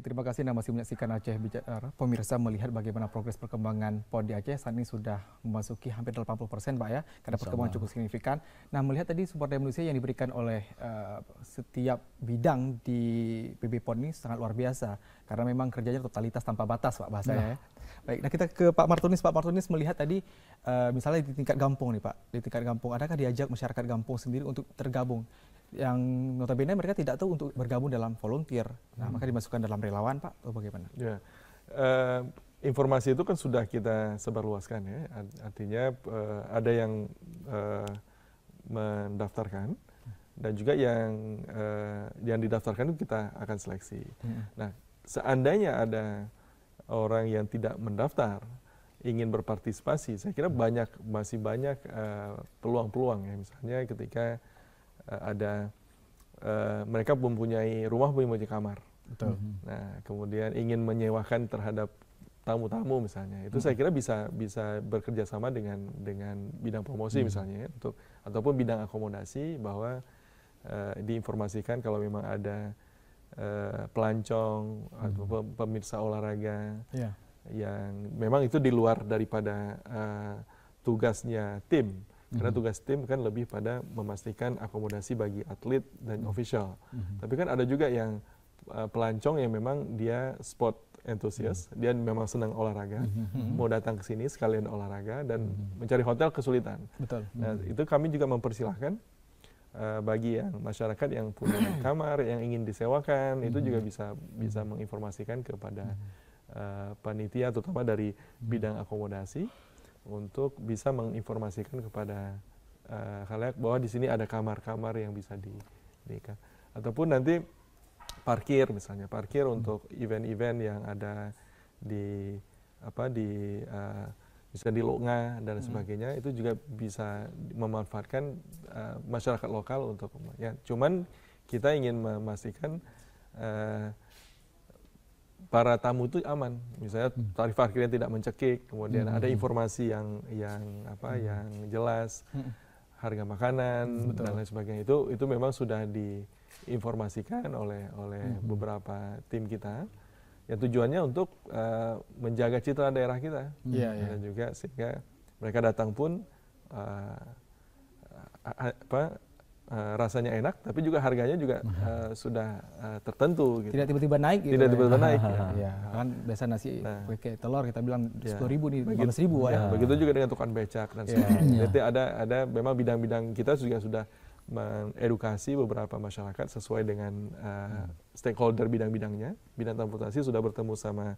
Baik, terima kasih Anda masih menyaksikan Aceh Bicara. Pemirsa melihat bagaimana progres perkembangan PON di Aceh saat ini sudah memasuki hampir 80 persen, Pak ya, karena perkembangan cukup signifikan. Nah, melihat tadi support daya manusia yang diberikan oleh uh, setiap bidang di PB PON ini sangat luar biasa, karena memang kerjanya totalitas tanpa batas, Pak bahasanya. Nah, ya. Baik, nah kita ke Pak Martunis. Pak Martunis melihat tadi uh, misalnya di tingkat kampung nih Pak, di tingkat kampung adakah diajak masyarakat kampung sendiri untuk tergabung? Yang notabene mereka tidak tahu untuk bergabung dalam volunteer. Nah, hmm. maka dimasukkan dalam relawan Pak atau bagaimana? Ya. Uh, informasi itu kan sudah kita sebarluaskan ya. Artinya uh, ada yang uh, mendaftarkan dan juga yang uh, yang didaftarkan itu kita akan seleksi. Hmm. Nah, seandainya ada orang yang tidak mendaftar ingin berpartisipasi, saya kira banyak masih banyak eh, peluang-peluang uh, ya misalnya ketika uh, ada uh, mereka mempunyai rumah mempunyai kamar, Betul. Hmm. nah kemudian ingin menyewakan terhadap tamu-tamu misalnya, itu hmm. saya kira bisa bisa bekerja sama dengan dengan bidang promosi hmm. misalnya ya, untuk ataupun bidang akomodasi bahwa uh, diinformasikan kalau memang ada Eh, pelancong hmm. atau pemirsa olahraga yeah. yang memang itu di luar daripada uh, tugasnya tim karena hmm. tugas tim kan lebih pada memastikan akomodasi bagi atlet dan hmm. official. Hmm. Tapi kan ada juga yang uh, pelancong yang memang dia sport enthusiast, hmm. dia memang senang olahraga, hmm, hmm, hmm. mau datang ke sini sekalian olahraga dan hmm. mencari hotel kesulitan. Betul. Nah, itu kami juga mempersilahkan Eh, bagi yang masyarakat yang punya kamar yang ingin disewakan itu juga mm-hmm. bisa bisa mm-hmm. menginformasikan kepada uh, panitia terutama dari bidang akomodasi untuk bisa menginformasikan kepada uh, eh, khalayak bahwa di sini ada kamar-kamar yang bisa di, di ataupun nanti parkir misalnya parkir untuk event-event yang ada di apa di bisa di Longa dan hmm. sebagainya itu juga bisa memanfaatkan uh, masyarakat lokal untuk ya cuman kita ingin memastikan uh, para tamu itu aman misalnya hmm. tarif parkirnya tidak mencekik kemudian hmm. ada hmm. informasi yang yang apa hmm. yang jelas harga makanan Betul. dan lain sebagainya itu itu memang sudah diinformasikan oleh oleh hmm. beberapa tim kita ya tujuannya untuk uh, menjaga citra daerah kita hmm. yeah, yeah. dan juga sehingga mereka datang pun uh, apa uh, rasanya enak tapi juga harganya juga uh, sudah uh, tertentu gitu. tidak tiba-tiba naik gitu tidak ya. tiba-tiba naik ya. ya kan biasa nasi nah. telur kita bilang iya. sepuluh ya. ribu nih lima ribu ya. ya. begitu juga dengan tukang becak dan iya. sebagainya iya. jadi ada ada memang bidang-bidang kita juga sudah mengedukasi beberapa masyarakat sesuai dengan uh, stakeholder bidang-bidangnya. Bidang transportasi sudah bertemu sama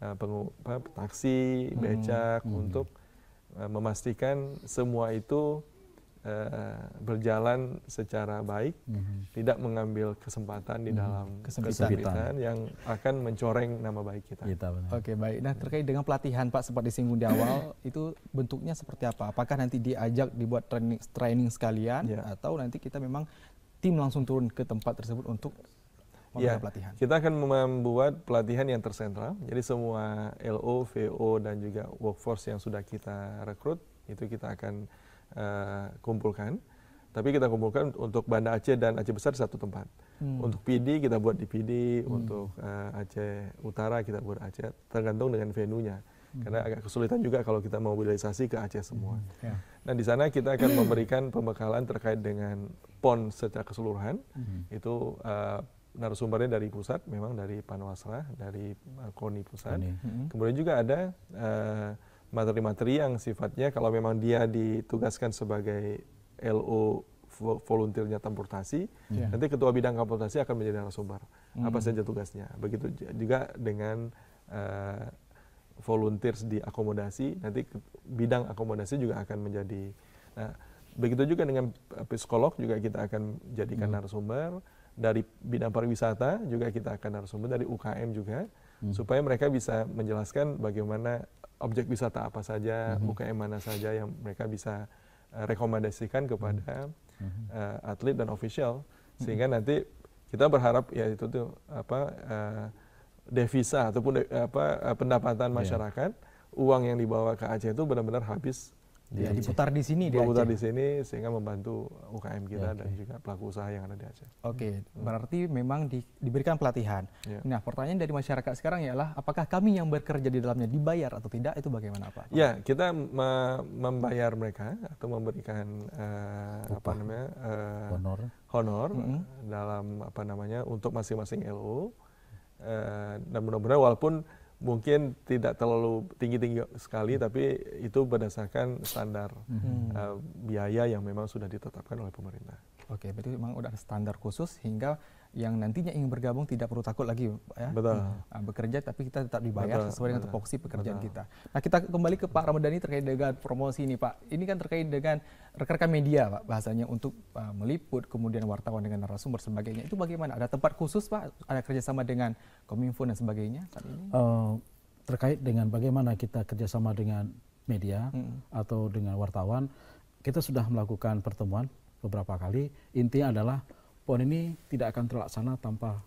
uh, pengu, apa, taksi, becak hmm. hmm. untuk uh, memastikan semua itu Eh, berjalan secara baik, mm-hmm. tidak mengambil kesempatan di mm-hmm. dalam kesempitan. kesempitan yang akan mencoreng nama baik kita. kita Oke okay, baik. Nah terkait dengan pelatihan Pak sempat disinggung di awal, itu bentuknya seperti apa? Apakah nanti diajak dibuat training training sekalian yeah. atau nanti kita memang tim langsung turun ke tempat tersebut untuk ya, pelatihan? Kita akan membuat pelatihan yang tersentral. Jadi semua LO, VO dan juga workforce yang sudah kita rekrut itu kita akan uh, kumpulkan. Tapi kita kumpulkan untuk Banda Aceh dan Aceh Besar satu tempat. Hmm. Untuk PD kita buat di PD, hmm. untuk uh, Aceh Utara kita buat Aceh, tergantung dengan venue-nya. Hmm. Karena agak kesulitan juga kalau kita mobilisasi ke Aceh semua. Hmm. Yeah. Nah di sana kita akan memberikan pembekalan terkait dengan PON secara keseluruhan. Hmm. Itu uh, narasumbernya dari pusat, memang dari Panwasra, dari uh, KONI pusat. Hmm. Kemudian juga ada... Uh, materi-materi yang sifatnya kalau memang dia ditugaskan sebagai LO volunteernya transportasi, yeah. nanti ketua bidang transportasi akan menjadi narasumber. Mm. Apa saja tugasnya. Begitu juga dengan uh, volunteers di akomodasi, nanti bidang akomodasi juga akan menjadi. Nah, begitu juga dengan psikolog juga kita akan jadikan mm. narasumber dari bidang pariwisata juga kita akan narasumber dari UKM juga hmm. supaya mereka bisa menjelaskan bagaimana objek wisata apa saja, mm-hmm. mana saja yang mereka bisa uh, rekomendasikan kepada mm-hmm. uh, atlet dan official mhm. sehingga mm-hmm. nanti kita berharap ya itu tuh apa uh, devisa ataupun de, apa uh, pendapatan iya. masyarakat yeah. uang yang dibawa ke Aceh itu benar-benar habis di ya, diputar di sini di diputar di sini sehingga membantu UKM kita okay. dan juga pelaku usaha yang ada di Aceh. Oke, okay. hmm. berarti memang di, diberikan pelatihan. Ya. Nah, pertanyaan dari masyarakat sekarang ialah apakah kami yang bekerja di dalamnya dibayar atau tidak itu bagaimana Pak? Ya, kita me membayar mereka atau memberikan uh, apa namanya? Uh, honor honor -hmm. dalam apa namanya untuk masing-masing LO. Uh, eh, dan mudah-mudahan walaupun mungkin tidak terlalu tinggi-tinggi sekali, hmm. tapi itu berdasarkan standar hmm. uh, biaya yang memang sudah ditetapkan oleh pemerintah. Oke, berarti memang sudah ada standar khusus hingga yang nantinya ingin bergabung tidak perlu takut lagi ya. Betul. Hmm. Ah, bekerja tapi kita tetap dibayar betul, sesuai dengan tupoksi pekerjaan betul. kita. Nah kita kembali ke Pak Ramadhani terkait dengan promosi ini Pak. Ini kan terkait dengan rekan-rekan media Pak bahasanya untuk uh, meliput kemudian wartawan dengan narasumber sebagainya. Itu bagaimana? Ada tempat khusus Pak? Ada kerjasama dengan Kominfo dan sebagainya Uh, terkait dengan bagaimana kita kerjasama dengan media hmm. atau dengan wartawan, kita sudah melakukan pertemuan beberapa kali. Intinya adalah PON ini tidak akan terlaksana tanpa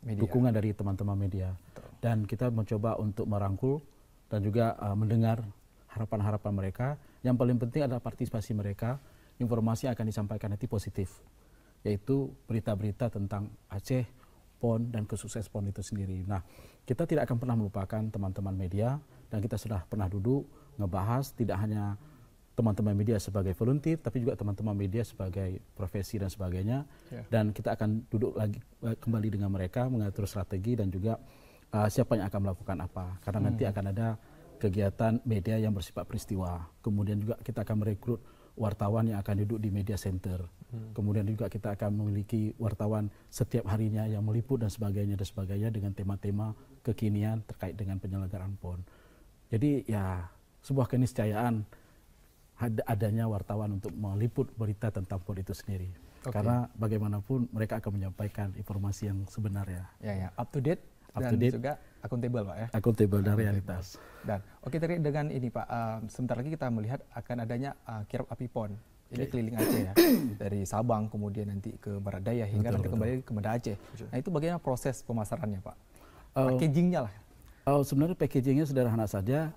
media. dukungan dari teman-teman media. Betul. Dan kita mencoba untuk merangkul dan juga uh, mendengar harapan-harapan mereka. Yang paling penting adalah partisipasi mereka. Informasi yang akan disampaikan nanti positif, yaitu berita-berita tentang Aceh, PON, dan kesukses PON itu sendiri. Nah, kita tidak akan pernah melupakan teman-teman media, dan kita sudah pernah duduk ngebahas tidak hanya teman-teman media sebagai volunteer, tapi juga teman-teman media sebagai profesi dan sebagainya. Yeah. Dan kita akan duduk lagi eh, kembali dengan mereka mengatur strategi dan juga uh, siapa yang akan melakukan apa. Karena hmm. nanti akan ada kegiatan media yang bersifat peristiwa. Kemudian juga kita akan merekrut wartawan yang akan duduk di media center. Hmm. Kemudian juga kita akan memiliki wartawan setiap harinya yang meliput dan sebagainya dan sebagainya dengan tema-tema kekinian terkait dengan penyelenggaraan PON. Jadi ya sebuah keniscayaan adanya wartawan untuk meliput berita tentang pon itu sendiri. Okay. Karena bagaimanapun mereka akan menyampaikan informasi yang sebenarnya. Ya, ya. Up to date up dan to date. juga akuntabel Pak ya. Akuntabel dan realitas. Dan oke okay, dengan ini Pak, uh, sebentar lagi kita melihat akan adanya uh, kirap api pon. Ini okay. keliling Aceh ya, dari Sabang kemudian nanti ke Barat Daya hingga betul, nanti betul. kembali ke Banda Aceh. Betul. Nah itu bagaimana proses pemasarannya Pak? Uh, Packagingnya lah. Uh, sebenarnya packagingnya sederhana saja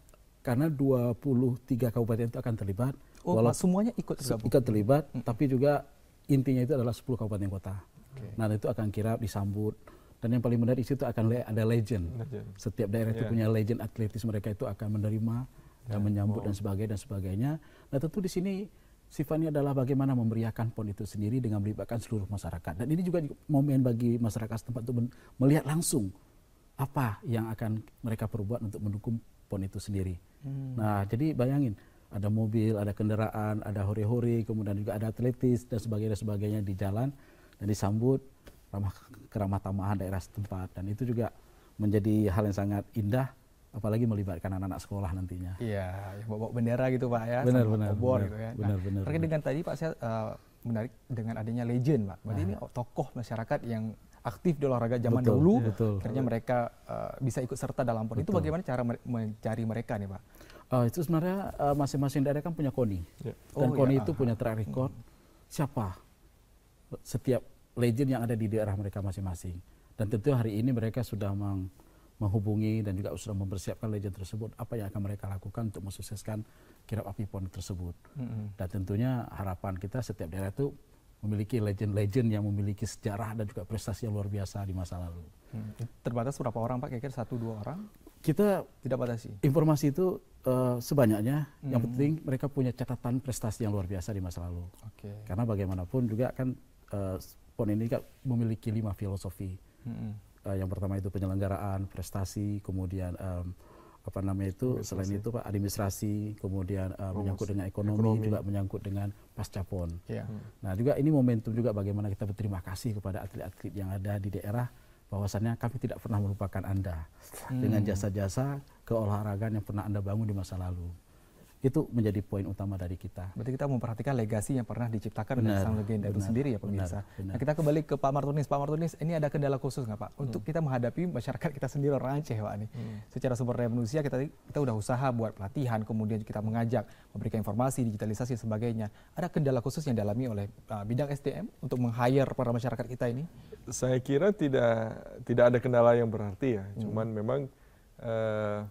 karena 23 kabupaten itu akan terlibat. Oh, walau semuanya ikut tergabung. Ikut terlibat, hmm. tapi juga intinya itu adalah 10 kabupaten kota. Okay. Nah, itu akan kirap disambut dan yang paling menarik situ akan ada legend. Setiap daerah yeah. itu iya. punya legend atletis mereka itu akan menerima yeah. dan ya, menyambut wow. dan sebagainya dan sebagainya. Nah, tentu di sini sifatnya adalah bagaimana memeriahkan PON itu sendiri dengan melibatkan seluruh masyarakat. Dan ini juga momen bagi masyarakat setempat untuk melihat langsung apa yang akan mereka perbuat untuk mendukung PON itu sendiri. Hmm. Nah, jadi bayangin ada mobil, ada kendaraan, ada hore-hore, kemudian juga ada atletis dan sebagainya sebagainya di jalan dan disambut ramah keramah tamahan daerah setempat dan itu juga menjadi hal yang sangat indah apalagi melibatkan anak-anak sekolah nantinya. Iya, bawa, ya, bawa bendera gitu Pak ya. Benar benar. Obor benar, gitu ya. nah, benar benar. Terkait dengan tadi Pak saya uh, menarik dengan adanya legend Pak. Berarti nah. ini tokoh masyarakat yang aktif di olahraga zaman betul, dulu, betul. akhirnya mereka uh, bisa ikut serta dalam pon. Itu bagaimana cara mencari mereka nih Pak? Uh, itu sebenarnya masing eh, masing-masing daerah kan punya koni, yeah. Oh, dan oh, koni ya, itu aha. punya track record hmm. siapa setiap legend yang ada di daerah mereka masing-masing. Dan tentu hari ini mereka sudah meng menghubungi dan juga sudah mempersiapkan legend tersebut apa yang akan mereka lakukan untuk mensukseskan kirap api pon tersebut. Mm -hmm. Dan tentunya harapan kita setiap daerah itu memiliki legend-legend yang memiliki sejarah dan juga prestasi yang luar biasa di masa lalu. Hmm. Terbatas berapa orang Pak? Kira-kira satu dua orang? Kita tidak batasi. Informasi itu uh, sebanyaknya. Hmm. Yang penting mereka punya catatan prestasi yang luar biasa di masa lalu. Okay. Karena bagaimanapun juga kan uh, PON ini kan memiliki lima filosofi. Hmm. Uh, yang pertama itu penyelenggaraan, prestasi, kemudian um, apa namanya itu administrasi. selain itu pak administrasi kemudian uh, menyangkut dengan ekonomi, ekonomi juga menyangkut dengan pasca pon. ya. Hmm. Nah juga ini momentum juga bagaimana kita berterima kasih kepada atlet-atlet yang ada di daerah bahwasannya kami tidak pernah melupakan anda hmm. dengan jasa-jasa keolahragaan yang pernah anda bangun di masa lalu. Itu menjadi poin utama dari kita. Berarti kita memperhatikan legasi yang pernah diciptakan benar, dengan sang legenda benar, itu sendiri ya pemirsa. Benar, benar. Nah, kita kembali ke Pak Martunis. Pak Martunis, ini ada kendala khusus nggak Pak? Untuk hmm. kita menghadapi masyarakat kita sendiri orang Aceh Pak nih. Hmm. Secara sumber daya manusia kita kita udah usaha buat pelatihan, kemudian kita mengajak, memberikan informasi, digitalisasi dan sebagainya. Ada kendala khusus yang dialami oleh uh, bidang SDM untuk meng-hire para masyarakat kita ini? Saya kira tidak tidak ada kendala yang berarti ya. Hmm. Cuman memang uh,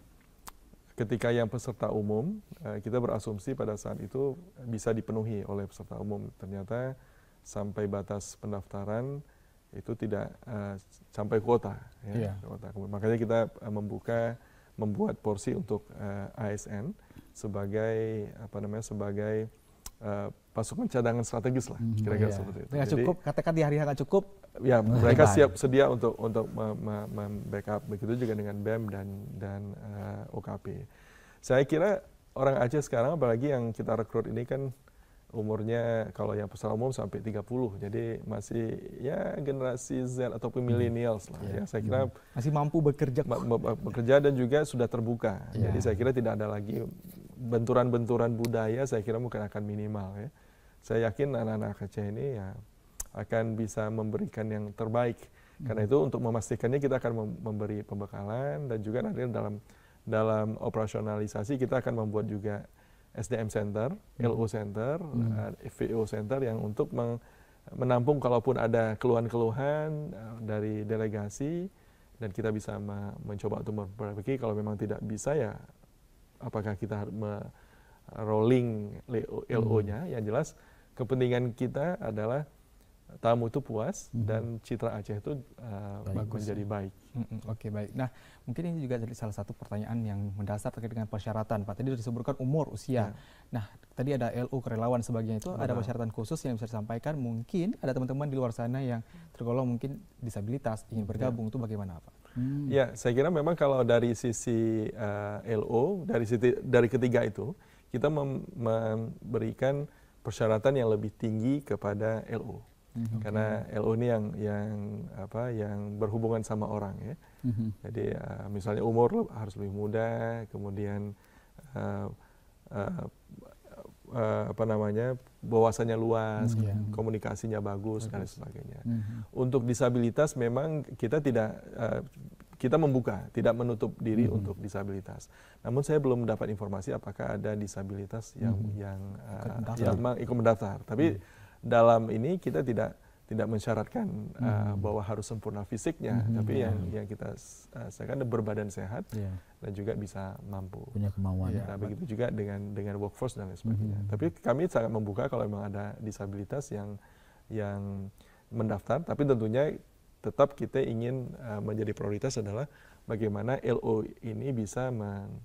ketika yang peserta umum eh, kita berasumsi pada saat itu bisa dipenuhi oleh peserta umum ternyata sampai batas pendaftaran itu tidak eh, sampai kuota ya yeah. kuota makanya kita eh, membuka membuat porsi untuk uh, ASN sebagai apa namanya sebagai uh, pasukan cadangan strategis lah mhm. kira-kira hmm, iya. seperti itu. Nggak cukup, katakan di hari nggak cukup, ya nah, mereka siap sedia untuk untuk membackup begitu juga dengan BEM dan dan uh, eh, OKP. Saya kira orang Aceh sekarang apalagi yang kita rekrut ini kan umurnya kalau yang peserta umum sampai 30. Jadi masih ya generasi Z atau hmm. millennials lah yeah. ya. Saya iya. kira masih mampu bekerja bekerja dan juga sudah terbuka. Yeah. Jadi saya kira tidak ada lagi benturan-benturan budaya saya kira mungkin akan minimal ya. Saya yakin anak-anak Aceh ini ya akan bisa memberikan yang terbaik. Karena hmm. itu untuk memastikannya kita akan memberi pembekalan dan juga nanti dalam dalam operasionalisasi kita akan membuat juga SDM Center, LO Center, hmm. FVO hmm. eh, Center yang untuk menampung kalaupun ada keluhan-keluhan eh, dari delegasi dan kita bisa mencoba untuk memperbaiki kalau memang tidak bisa ya apakah kita rolling LO-nya hmm. yang jelas kepentingan kita adalah tamu itu puas hmm. dan citra Aceh itu uh, baik, menjadi baik. Hmm, Oke okay, baik. Nah mungkin ini juga jadi salah satu pertanyaan yang mendasar terkait dengan persyaratan. Pak tadi disebutkan umur usia. Yeah. Nah tadi ada LU kerelawan sebagainya itu Benar. ada persyaratan khusus yang bisa disampaikan. Mungkin ada teman-teman di luar sana yang tergolong mungkin disabilitas ingin ya. bergabung yeah. itu bagaimana Pak? Hmm. Ya saya kira memang kalau dari sisi uh, eh, LO dari sisi, dari ketiga itu kita memberikan persyaratan yang lebih tinggi kepada LO. Mhm. Karena LO ini yang yang apa yang berhubungan sama orang ya. Mm-hmm. Jadi uh, misalnya umur harus lebih muda, kemudian uh, uh, uh, apa namanya bawasannya luas, mm-hmm. komunikasinya bagus, bagus. dan sebagainya. Mm-hmm. Untuk disabilitas memang kita tidak uh, kita membuka, tidak menutup diri hmm. untuk disabilitas. Namun saya belum mendapat informasi apakah ada disabilitas yang hmm. yang uh, yang ikut mendaftar. Tapi hmm dalam ini kita tidak tidak mensyaratkan hmm. Eh, bahwa harus sempurna fisiknya, hmm, hmm tapi hmm. yang yang kita uh, kan berbadan sehat yeah. dan juga bisa mampu punya kemauan. ya. Nah, begitu juga dengan dengan workforce dan lain sebagainya. Hmm. Tapi kami sangat membuka kalau memang ada disabilitas yang yang mendaftar, tapi tentunya tetap kita ingin uh, menjadi prioritas adalah bagaimana LO ini bisa men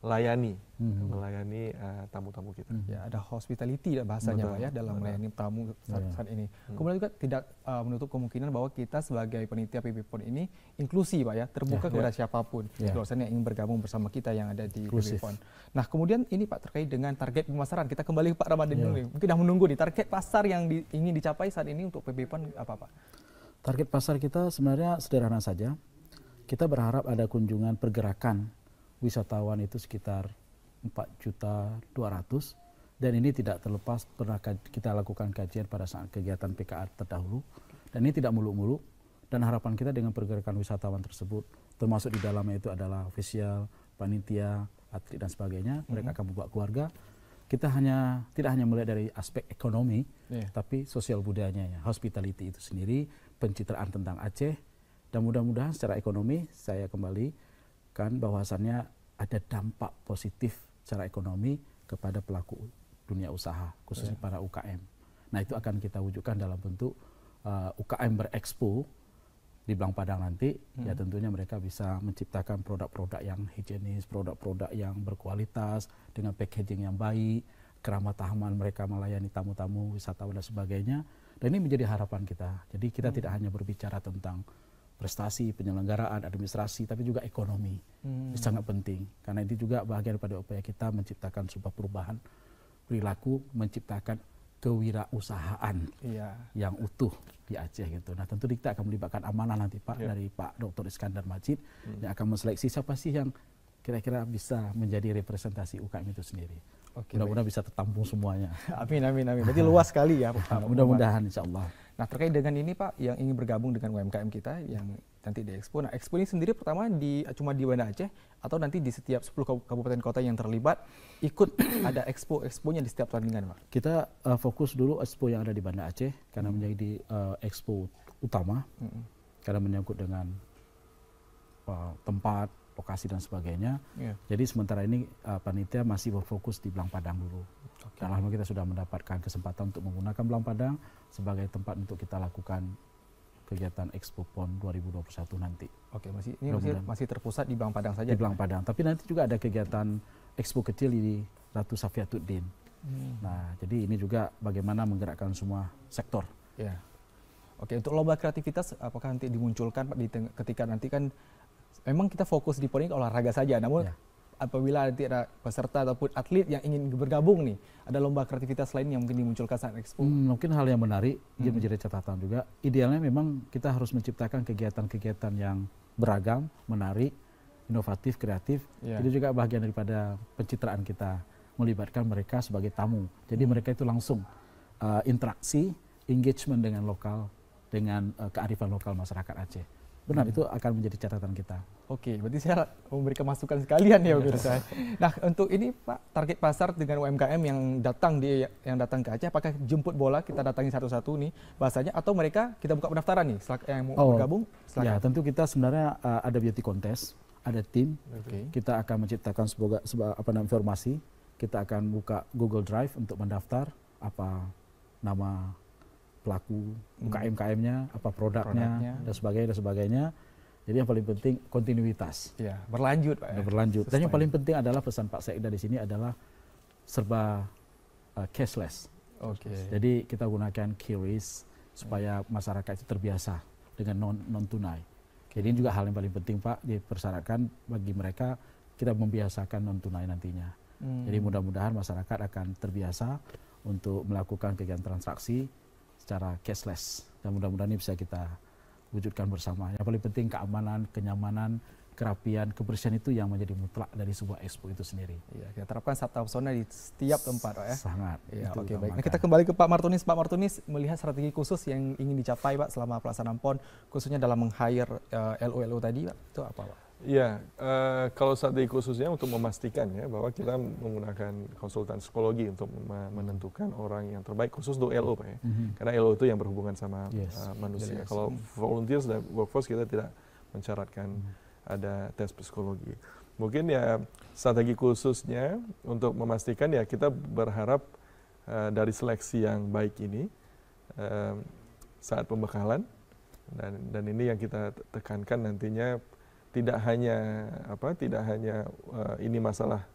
melayani mm-hmm. melayani tamu eh, tamu-tamu kita. Mm-hmm. Ya, ada hospitality bahasanya Betul. Pak, ya dalam Betul. melayani tamu saat, iya. saat ini. Mm-hmm. Kemudian juga tidak uh, menutup kemungkinan bahwa kita sebagai penitia PPPON ini inklusi Pak ya, terbuka yeah. kepada yeah. siapapun yeah. dosen yang ingin bergabung bersama kita yang ada di PPPON. Nah, kemudian ini Pak terkait dengan target pemasaran. Kita kembali ke Pak Ramadan yeah. dulu Mungkin sudah menunggu nih target pasar yang di, ingin dicapai saat ini untuk PPPON apa Pak? Target pasar kita sebenarnya sederhana saja. Kita berharap ada kunjungan pergerakan wisatawan itu sekitar 4 juta 200 dan ini tidak terlepas pernah kita lakukan kajian pada saat kegiatan PKR terdahulu dan ini tidak muluk-muluk dan harapan kita dengan pergerakan wisatawan tersebut termasuk di dalamnya itu adalah ofisial, panitia, atlet dan sebagainya mm -hmm. mereka akan membuat keluarga kita hanya tidak hanya melihat dari aspek ekonomi yeah. tapi sosial budayanya ya. hospitality itu sendiri pencitraan tentang Aceh dan mudah-mudahan secara ekonomi saya kembali kan bahwasannya ada dampak positif secara ekonomi kepada pelaku dunia usaha khususnya yeah. para UKM. Nah itu akan kita wujudkan dalam bentuk uh, UKM berekspo di Blang Padang nanti ya, hmm. ya tentunya mereka bisa menciptakan produk-produk yang higienis, produk-produk yang berkualitas dengan packaging yang baik, keramah tahaman mereka melayani tamu-tamu wisatawan dan sebagainya. Dan ini menjadi harapan kita. Jadi kita hmm. tidak hanya berbicara tentang prestasi, penyelenggaraan, administrasi, tapi juga ekonomi. Hmm. Ini sangat penting. Karena itu juga bagian daripada upaya kita menciptakan sebuah perubahan perilaku, menciptakan kewirausahaan iya. yang utuh di Aceh gitu. Nah tentu kita akan melibatkan amanah nanti Pak yeah. dari Pak Dr. Iskandar Majid hmm. yang akan menseleksi siapa sih yang kira-kira bisa menjadi representasi UKM itu sendiri. Okay, Mudah-mudahan bisa tertampung semuanya. amin, amin, amin. Berarti luas sekali ya. Mudah-mudahan insya Allah. Nah terkait dengan ini Pak, yang ingin bergabung dengan UMKM kita yang nanti di Expo. Nah Expo ini sendiri pertama di cuma di Banda Aceh atau nanti di setiap 10 kabupaten kota yang terlibat ikut ada Expo Exponya di setiap pertandingan Pak. Kita uh, fokus dulu Expo yang ada di Banda Aceh karena hmm. menjadi uh, Expo utama hmm. karena menyangkut dengan uh, tempat lokasi dan sebagainya. Yeah. Jadi sementara ini uh, panitia masih berfokus di blang Padang dulu. Dan kita sudah mendapatkan kesempatan untuk menggunakan Belang Padang sebagai tempat untuk kita lakukan kegiatan Expo PON 2021 nanti. Oke, masih ini masih, masih terpusat di Belang Padang saja. Di Belang Padang, tapi nanti juga ada kegiatan Expo kecil di Ratu Safiatuddin. Hmm. Nah, jadi ini juga bagaimana menggerakkan semua sektor. Ya. Oke, untuk lomba kreativitas apakah nanti dimunculkan di ketika nanti kan memang kita fokus di PON olahraga saja, namun ya apabila nanti ada peserta ataupun atlet yang ingin bergabung nih, ada lomba kreativitas lain yang mungkin dimunculkan saat expo? Hmm, mungkin hal yang menarik, hmm. menjadi catatan juga, idealnya memang kita harus menciptakan kegiatan-kegiatan yang beragam, menarik, inovatif, kreatif. Yeah. Itu juga bagian daripada pencitraan kita, melibatkan mereka sebagai tamu. Jadi hmm. mereka itu langsung uh, interaksi, engagement dengan lokal, dengan uh, kearifan lokal masyarakat Aceh. Benar, hmm. itu akan menjadi catatan kita. Oke, berarti saya memberikan masukan sekalian ya iya. pemirsa. nah, untuk ini Pak, target pasar dengan UMKM yang datang di yang datang ke Aceh apakah jemput bola kita datangi satu-satu nih bahasanya atau mereka kita buka pendaftaran nih yang mau oh, bergabung? Ya, Silakan. Ya, tentu kita sebenarnya uh, ada beauty contest, ada tim. Okay. Kita akan menciptakan sebuah, sebuah apa namanya informasi, kita akan buka Google Drive untuk mendaftar apa nama pelaku hmm. UKM-UKM-nya, apa produknya, produknya, dan sebagainya dan sebagainya. Jadi yang paling penting kontinuitas. Ya, berlanjut Pak. Ya. Nah, berlanjut. Sustain. Dan yang paling penting adalah pesan Pak Sekda di sini adalah serba uh, cashless. Oke. Okay. Jadi kita gunakan QRIS supaya masyarakat itu terbiasa dengan non non tunai. Jadi ini juga hal yang paling penting Pak dipersyaratkan bagi mereka kita membiasakan non tunai nantinya. Hmm. Jadi mudah-mudahan masyarakat akan terbiasa untuk melakukan kegiatan transaksi secara cashless. Dan mudah-mudahan ini bisa kita wujudkan bersama. Yang paling penting keamanan, kenyamanan, kerapian, kebersihan itu yang menjadi mutlak dari sebuah expo itu sendiri. Iya, kita terapkan sabta pesona di setiap tempat, ya. Sangat. Ya, oke okay, baik. Nah, kita kembali ke Pak Martunis. Pak Martunis melihat strategi khusus yang ingin dicapai, Pak, selama pelaksanaan PON, khususnya dalam meng-hire uh, eh, lo tadi, Pak. Itu apa, Pak? Ya, uh, kalau strategi khususnya untuk memastikan ya bahwa kita menggunakan konsultan psikologi untuk menentukan orang yang terbaik khusus untuk LO Pak ya. Mm -hmm. Karena LO itu yang berhubungan sama yes. uh, manusia. Yes. Kalau mm-hmm. volunteer dan workforce kita tidak mencaratkan mm -hmm. ada tes psikologi. Mungkin ya strategi khususnya untuk memastikan ya kita berharap uh, dari seleksi yang baik ini uh, saat pembekalan dan dan ini yang kita tekankan nantinya tidak hanya apa tidak hanya uh, ini masalah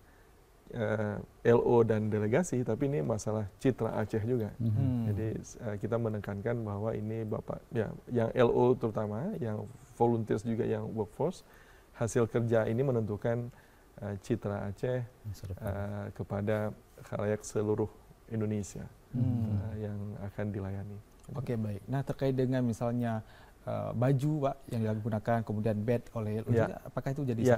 uh, eh, LO dan delegasi tapi ini masalah citra Aceh juga mhm. hmm jadi uh, kita menekankan bahwa ini bapak ya yang LO terutama yang volunteers juga yang workforce hasil kerja ini menentukan uh, citra Aceh uh, kepada khalayak seluruh Indonesia mm. uh, yang akan dilayani. Oke okay, baik. Nah terkait dengan misalnya Eh, baju pak yang digunakan kemudian bed oleh ya. apakah itu jadi ya.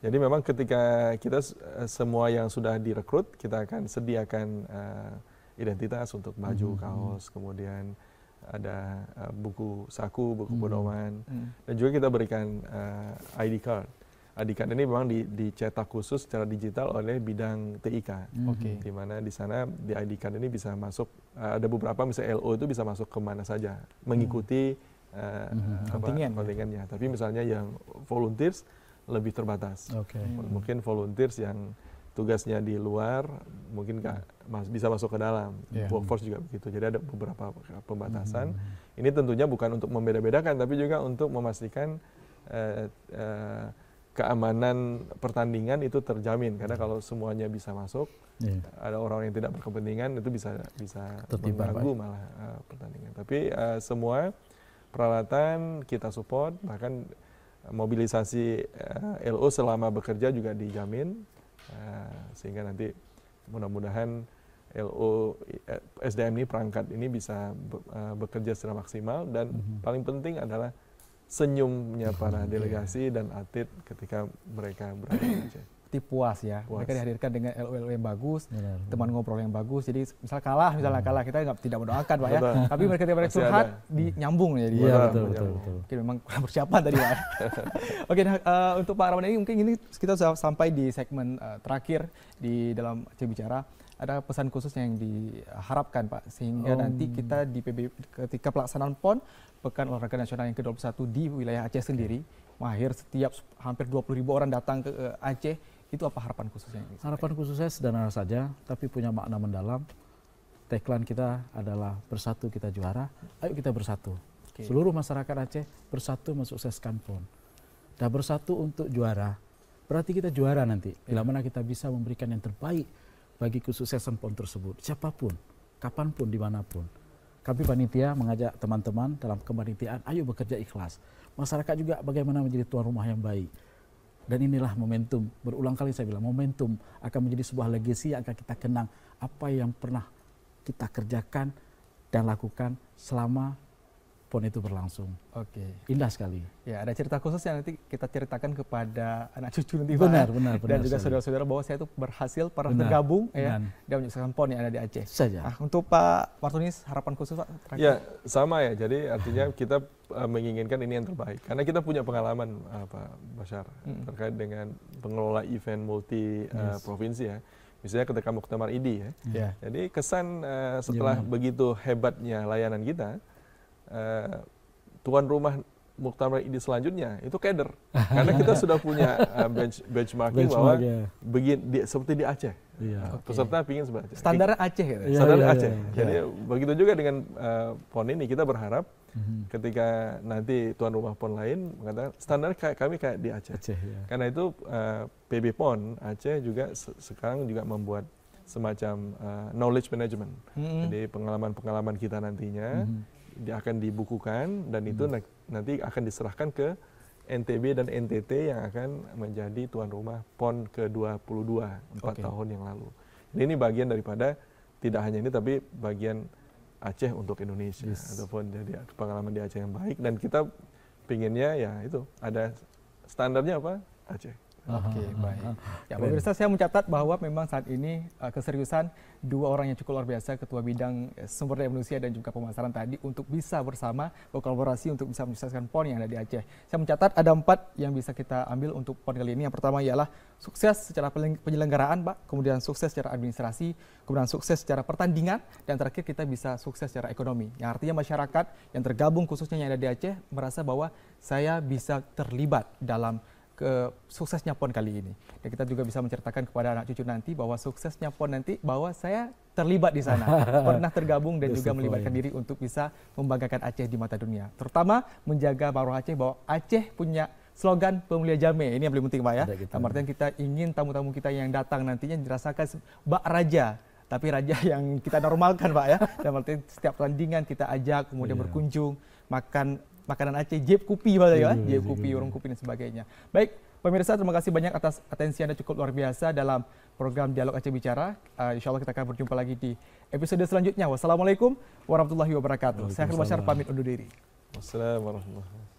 Jadi memang ketika kita eh, semua yang sudah direkrut kita akan sediakan uh, identitas untuk baju hmm. kaos kemudian ada uh, buku saku buku hmm. pedoman hmm. dan juga kita berikan uh, ID card. ID card ini memang di, dicetak khusus secara digital oleh bidang TIK. mm Okay. Di mana di sana di ID card ini bisa masuk ada beberapa misalnya LO itu bisa masuk kemana saja mengikuti uh, kontingen. Ya. kontingennya. Tapi misalnya yang volunteers lebih terbatas. Okay. Mungkin volunteers yang tugasnya di luar mungkin gak, hmm. mas, bisa masuk ke dalam yeah. workforce juga begitu jadi ada beberapa pembatasan mm. ini tentunya bukan untuk membeda-bedakan tapi juga untuk memastikan eh, eh, keamanan pertandingan itu terjamin karena kalau semuanya bisa masuk yeah. ada orang yang tidak berkepentingan itu bisa bisa mengganggu malah eh, pertandingan tapi eh, semua peralatan kita support bahkan eh, mobilisasi uh, eh, LO selama bekerja juga dijamin uh, sehingga nanti mudah-mudahan LO SDM ini perangkat ini bisa be, uh, bekerja secara maksimal dan mm -hmm. paling penting adalah senyumnya para mhm, iya. delegasi dan atlet ketika mereka berada di Aceh pasti puas ya. Puas. Mereka dihadirkan dengan LOL yang bagus, Benar. teman ngobrol yang bagus. Jadi misal kalah, misalnya hmm. kalah kita nggak tidak mendoakan pak ya. Tapi mereka tiap mereka curhat di hmm. nyambung ya. ya, betul, betul, betul. memang kurang persiapan tadi pak. Oke, nah, uh, untuk Pak Ramdan mungkin ini kita sudah sampai di segmen uh, terakhir di dalam Cebicara. Bicara ada pesan khusus yang diharapkan Pak sehingga oh. nanti kita di PB ketika pelaksanaan PON Pekan Olahraga Nasional yang ke-21 di wilayah Aceh sendiri Mahir setiap hampir puluh ribu orang datang ke eh, Aceh itu apa harapan khususnya? Harapan khususnya saya sederhana saja, tapi punya makna mendalam. Tagline kita adalah bersatu kita juara. Ayo kita bersatu. Okay. Seluruh masyarakat Aceh bersatu mensukseskan PON. Dan bersatu untuk juara. Berarti kita juara nanti. Iya. Bila mana kita bisa memberikan yang terbaik bagi kesuksesan PON tersebut. Siapapun, kapanpun, dimanapun. Kami panitia mengajak teman-teman dalam kepanitiaan, ayo bekerja ikhlas. Masyarakat juga bagaimana menjadi tuan rumah yang baik dan inilah momentum. Berulang kali saya bilang, momentum akan menjadi sebuah legacy yang akan kita kenang. Apa yang pernah kita kerjakan dan lakukan selama pon itu berlangsung. Oke. Okay. Indah sekali. Ya, ada cerita khusus yang nanti kita ceritakan kepada anak cucu nanti Benar, Pak. benar, benar. Dan juga saudara-saudara bahwa saya itu berhasil pernah benar, bergabung ya, benar. ya dan menyukseskan PON yang ada di Aceh. Saja. Nah, untuk Pak Martunis harapan khusus Pak terakhir. Ya, sama ya. Jadi artinya kita eh, menginginkan ini yang terbaik karena kita punya pengalaman apa Pak hmm. terkait dengan pengelola event multi uh, provinsi ya misalnya ketika Muktamar ID ya. Yeah. Jadi kesan uh, setelah yeah. begitu hebatnya layanan kita, uh, tuan rumah muktamar ini selanjutnya itu keder karena kita sudah punya uh, bench, benchmarking Benchmark, bahwa ya. yeah. begin di, seperti di Aceh yeah. Iya. okay. peserta pingin seperti standar Aceh ya standar yeah, iya, Aceh yeah, yeah. jadi yeah. begitu juga dengan uh, pon ini kita berharap mm-hmm. ketika nanti tuan rumah pon lain mengatakan standar kayak kami kayak di Aceh, Aceh yeah. karena itu uh, PB pon Aceh juga se- sekarang juga membuat semacam uh, knowledge management mm-hmm. jadi pengalaman pengalaman kita nantinya mm-hmm dia akan dibukukan dan itu hmm. nanti akan diserahkan ke NTB dan NTT yang akan menjadi tuan rumah PON ke-22 4 okay. tahun yang lalu. Jadi ini bagian daripada tidak hanya ini tapi bagian Aceh untuk Indonesia yes. ataupun jadi pengalaman di Aceh yang baik dan kita pinginnya ya itu ada standarnya apa Aceh. Oke, okay, baik. Ya, pemirsa saya mencatat bahwa memang saat ini uh, keseriusan dua orang yang cukup luar biasa, ketua bidang eh, sumber daya manusia dan juga pemasaran tadi untuk bisa bersama berkolaborasi untuk bisa menyukseskan PON yang ada di Aceh. Saya mencatat ada empat yang bisa kita ambil untuk PON kali ini. Yang pertama ialah sukses secara penyelenggaraan, Pak, kemudian sukses secara administrasi, kemudian sukses secara pertandingan, dan terakhir kita bisa sukses secara ekonomi. Yang artinya masyarakat yang tergabung khususnya yang ada di Aceh merasa bahwa saya bisa terlibat dalam ke suksesnya PON kali ini. Dan kita juga bisa menceritakan kepada anak cucu nanti bahwa suksesnya PON nanti bahwa saya terlibat di sana, pernah tergabung dan juga melibatkan diri untuk bisa membanggakan Aceh di mata dunia. Terutama menjaga maruah Aceh bahwa Aceh punya slogan pemulia jame ini yang paling penting pak ya. Dalam artian kita ingin tamu-tamu kita yang datang nantinya dirasakan bak raja tapi raja yang kita normalkan pak ya. Dan setiap pertandingan kita ajak kemudian yeah. berkunjung makan makanan Aceh, jeep kupi bahasa iya, ya, iya, jeep iya, kupi, urung kupi dan sebagainya. Baik, pemirsa terima kasih banyak atas atensi Anda cukup luar biasa dalam program Dialog Aceh Bicara. Uh, insya Allah kita akan berjumpa lagi di episode selanjutnya. Wassalamualaikum warahmatullahi wabarakatuh. Saya Khalil Bashar pamit undur diri. Wassalamualaikum warahmatullahi wabarakatuh.